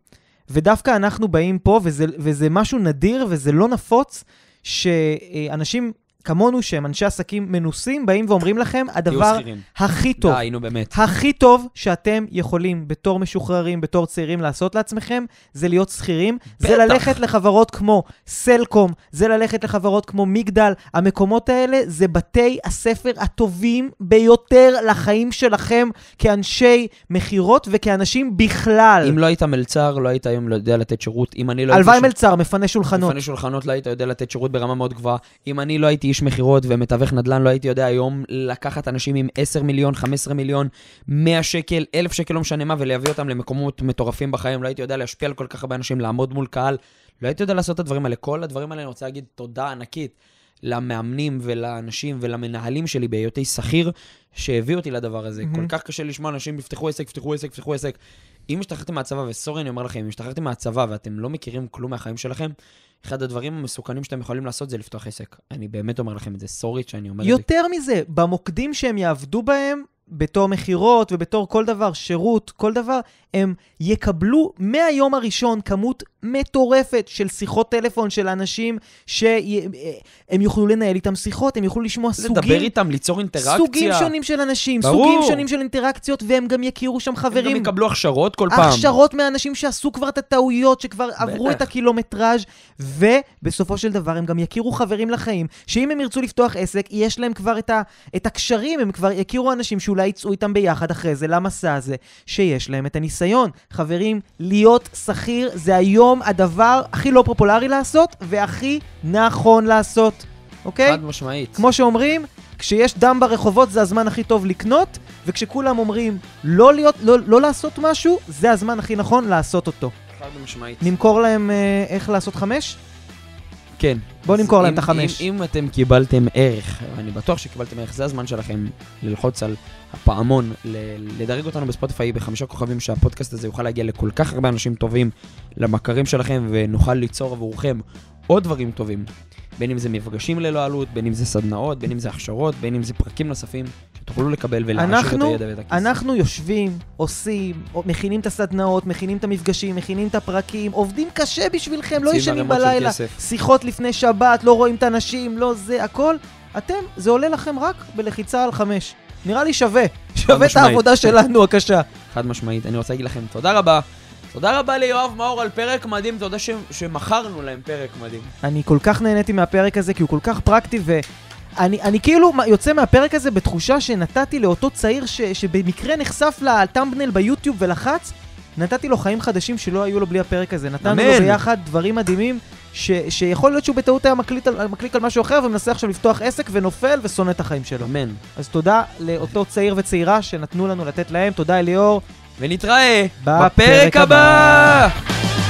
S1: ודווקא אנחנו באים פה, וזה, וזה משהו נדיר וזה לא נפוץ, שאנשים כמונו שהם אנשי עסקים מנוסים, באים ואומרים לכם, הדבר הכי טוב, די, היינו באמת. הכי טוב שאתם יכולים בתור משוחררים, בתור צעירים לעשות לעצמכם, זה להיות שכירים. בטח. זה ללכת לחברות כמו סלקום, זה ללכת לחברות כמו מגדל. המקומות האלה זה בתי הספר הטובים ביותר לחיים שלכם כאנשי מכירות וכאנשים בכלל. אם
S2: לא היית מלצר, לא היית היום יודע לתת שירות. אם אני לא הייתי... הלוואי מלצר, מפנה שולחנות. מפנה שולחנות, לא היית יודע לתת שירות ברמה מאוד גבוהה. אם אני לא הייתי איש מכירות ומתווך נדל"ן לא הייתי יודע היום לקחת אנשים עם 10 מיליון, 15 מיליון, 100 שקל, 1,000 שקל, לא משנה מה, ולהביא אותם למקומות מטורפים בחיים. לא הייתי יודע להשפיע על כל כך הרבה אנשים, לעמוד מול קהל. לא הייתי יודע לעשות את הדברים האלה. כל הדברים האלה אני רוצה להגיד תודה ענקית למאמנים ולאנשים ולמנהלים שלי בהיותי שכיר, שהביא אותי לדבר הזה. Mm-hmm. כל כך קשה לשמוע אנשים, יפתחו עסק, יפתחו עסק, יפתחו עסק. אם השתחררתם מהצבא, וסורי אני אומר לכם, אם השתחררתם מהצבא ואתם לא מכירים כלום מהחיים שלכם, אחד הדברים המסוכנים שאתם יכולים לעשות זה לפתוח עסק. אני באמת אומר לכם את זה, סורי שאני אומר את זה.
S1: יותר מזה, במוקדים שהם יעבדו בהם, בתור מכירות ובתור כל דבר, שירות, כל דבר, הם יקבלו מהיום הראשון כמות מטורפת של שיחות טלפון של אנשים שהם יוכלו לנהל איתם שיחות, הם יוכלו לשמוע לדבר סוגים... לדבר איתם, ליצור אינטראקציה. סוגים שונים של אנשים, ברור. סוגים שונים של אינטראקציות, והם גם יכירו שם חברים. הם גם יקבלו הכשרות כל הכשרות פעם. הכשרות מאנשים שעשו כבר את הטעויות, שכבר בלך. עברו את הקילומטראז', ובסופו של דבר הם גם יכירו חברים לחיים, שאם הם ירצו לפתוח עסק, יש להם כבר את, ה, את הקשרים, הם כבר יכירו אנשים שאולי יצאו איתם ביחד אחרי זה למסע הזה, שיש להם את הניסיון. ניסיון. חברים, להיות שכיר זה היום הדבר הכי לא פופולרי לעשות והכי נכון לעשות, אוקיי? חד משמעית. כמו שאומרים, כשיש דם ברחובות זה הזמן הכי טוב לקנות, וכשכולם אומרים לא, להיות, לא, לא לעשות משהו, זה הזמן הכי נכון לעשות אותו. חד משמעית. נמכור להם אה, איך לעשות חמש?
S2: כן, בואו נמכור להם את החמש. אם, אם אתם קיבלתם ערך, אני בטוח שקיבלתם ערך, זה הזמן שלכם ללחוץ על הפעמון, לדרג אותנו בספוטיפיי בחמישה כוכבים, שהפודקאסט הזה יוכל להגיע לכל כך הרבה אנשים טובים, למכרים שלכם, ונוכל ליצור עבורכם עוד דברים טובים. בין אם זה מפגשים ללא עלות, בין אם זה סדנאות, בין אם זה הכשרות, בין אם זה פרקים נוספים, שתוכלו לקבל ולהעשיר את הידע ואת הכיס.
S1: אנחנו יושבים, עושים, מכינים את הסדנאות, מכינים את המפגשים, מכינים את הפרקים, עובדים קשה בשבילכם, לא ישנים בלילה, שיחות לפני שבת, לא רואים את הנשים, לא זה, הכל. אתם, זה עולה לכם רק בלחיצה על חמש. נראה לי שווה, שווה את העבודה שלנו הקשה. חד משמעית. אני רוצה להגיד לכם
S2: תודה רבה. תודה רבה ליואב מאור על פרק מדהים, תודה ש... שמכרנו להם פרק מדהים.
S1: אני כל כך נהניתי מהפרק הזה, כי הוא כל כך פרקטי ואני אני, אני כאילו יוצא מהפרק הזה בתחושה שנתתי לאותו צעיר ש, שבמקרה נחשף לטמבנל ביוטיוב ולחץ, נתתי לו חיים חדשים שלא היו לו בלי הפרק הזה. נתנו אמן. לו ביחד דברים מדהימים, ש, שיכול להיות שהוא בטעות היה מקליט על, מקליק על משהו אחר ומנסה עכשיו לפתוח עסק ונופל ושונא את החיים שלו. אמן. אז תודה לאותו צעיר וצעירה שנתנו לנו לתת להם, תודה אליאור,
S2: ונתראה
S1: בפרק הבא! הבא.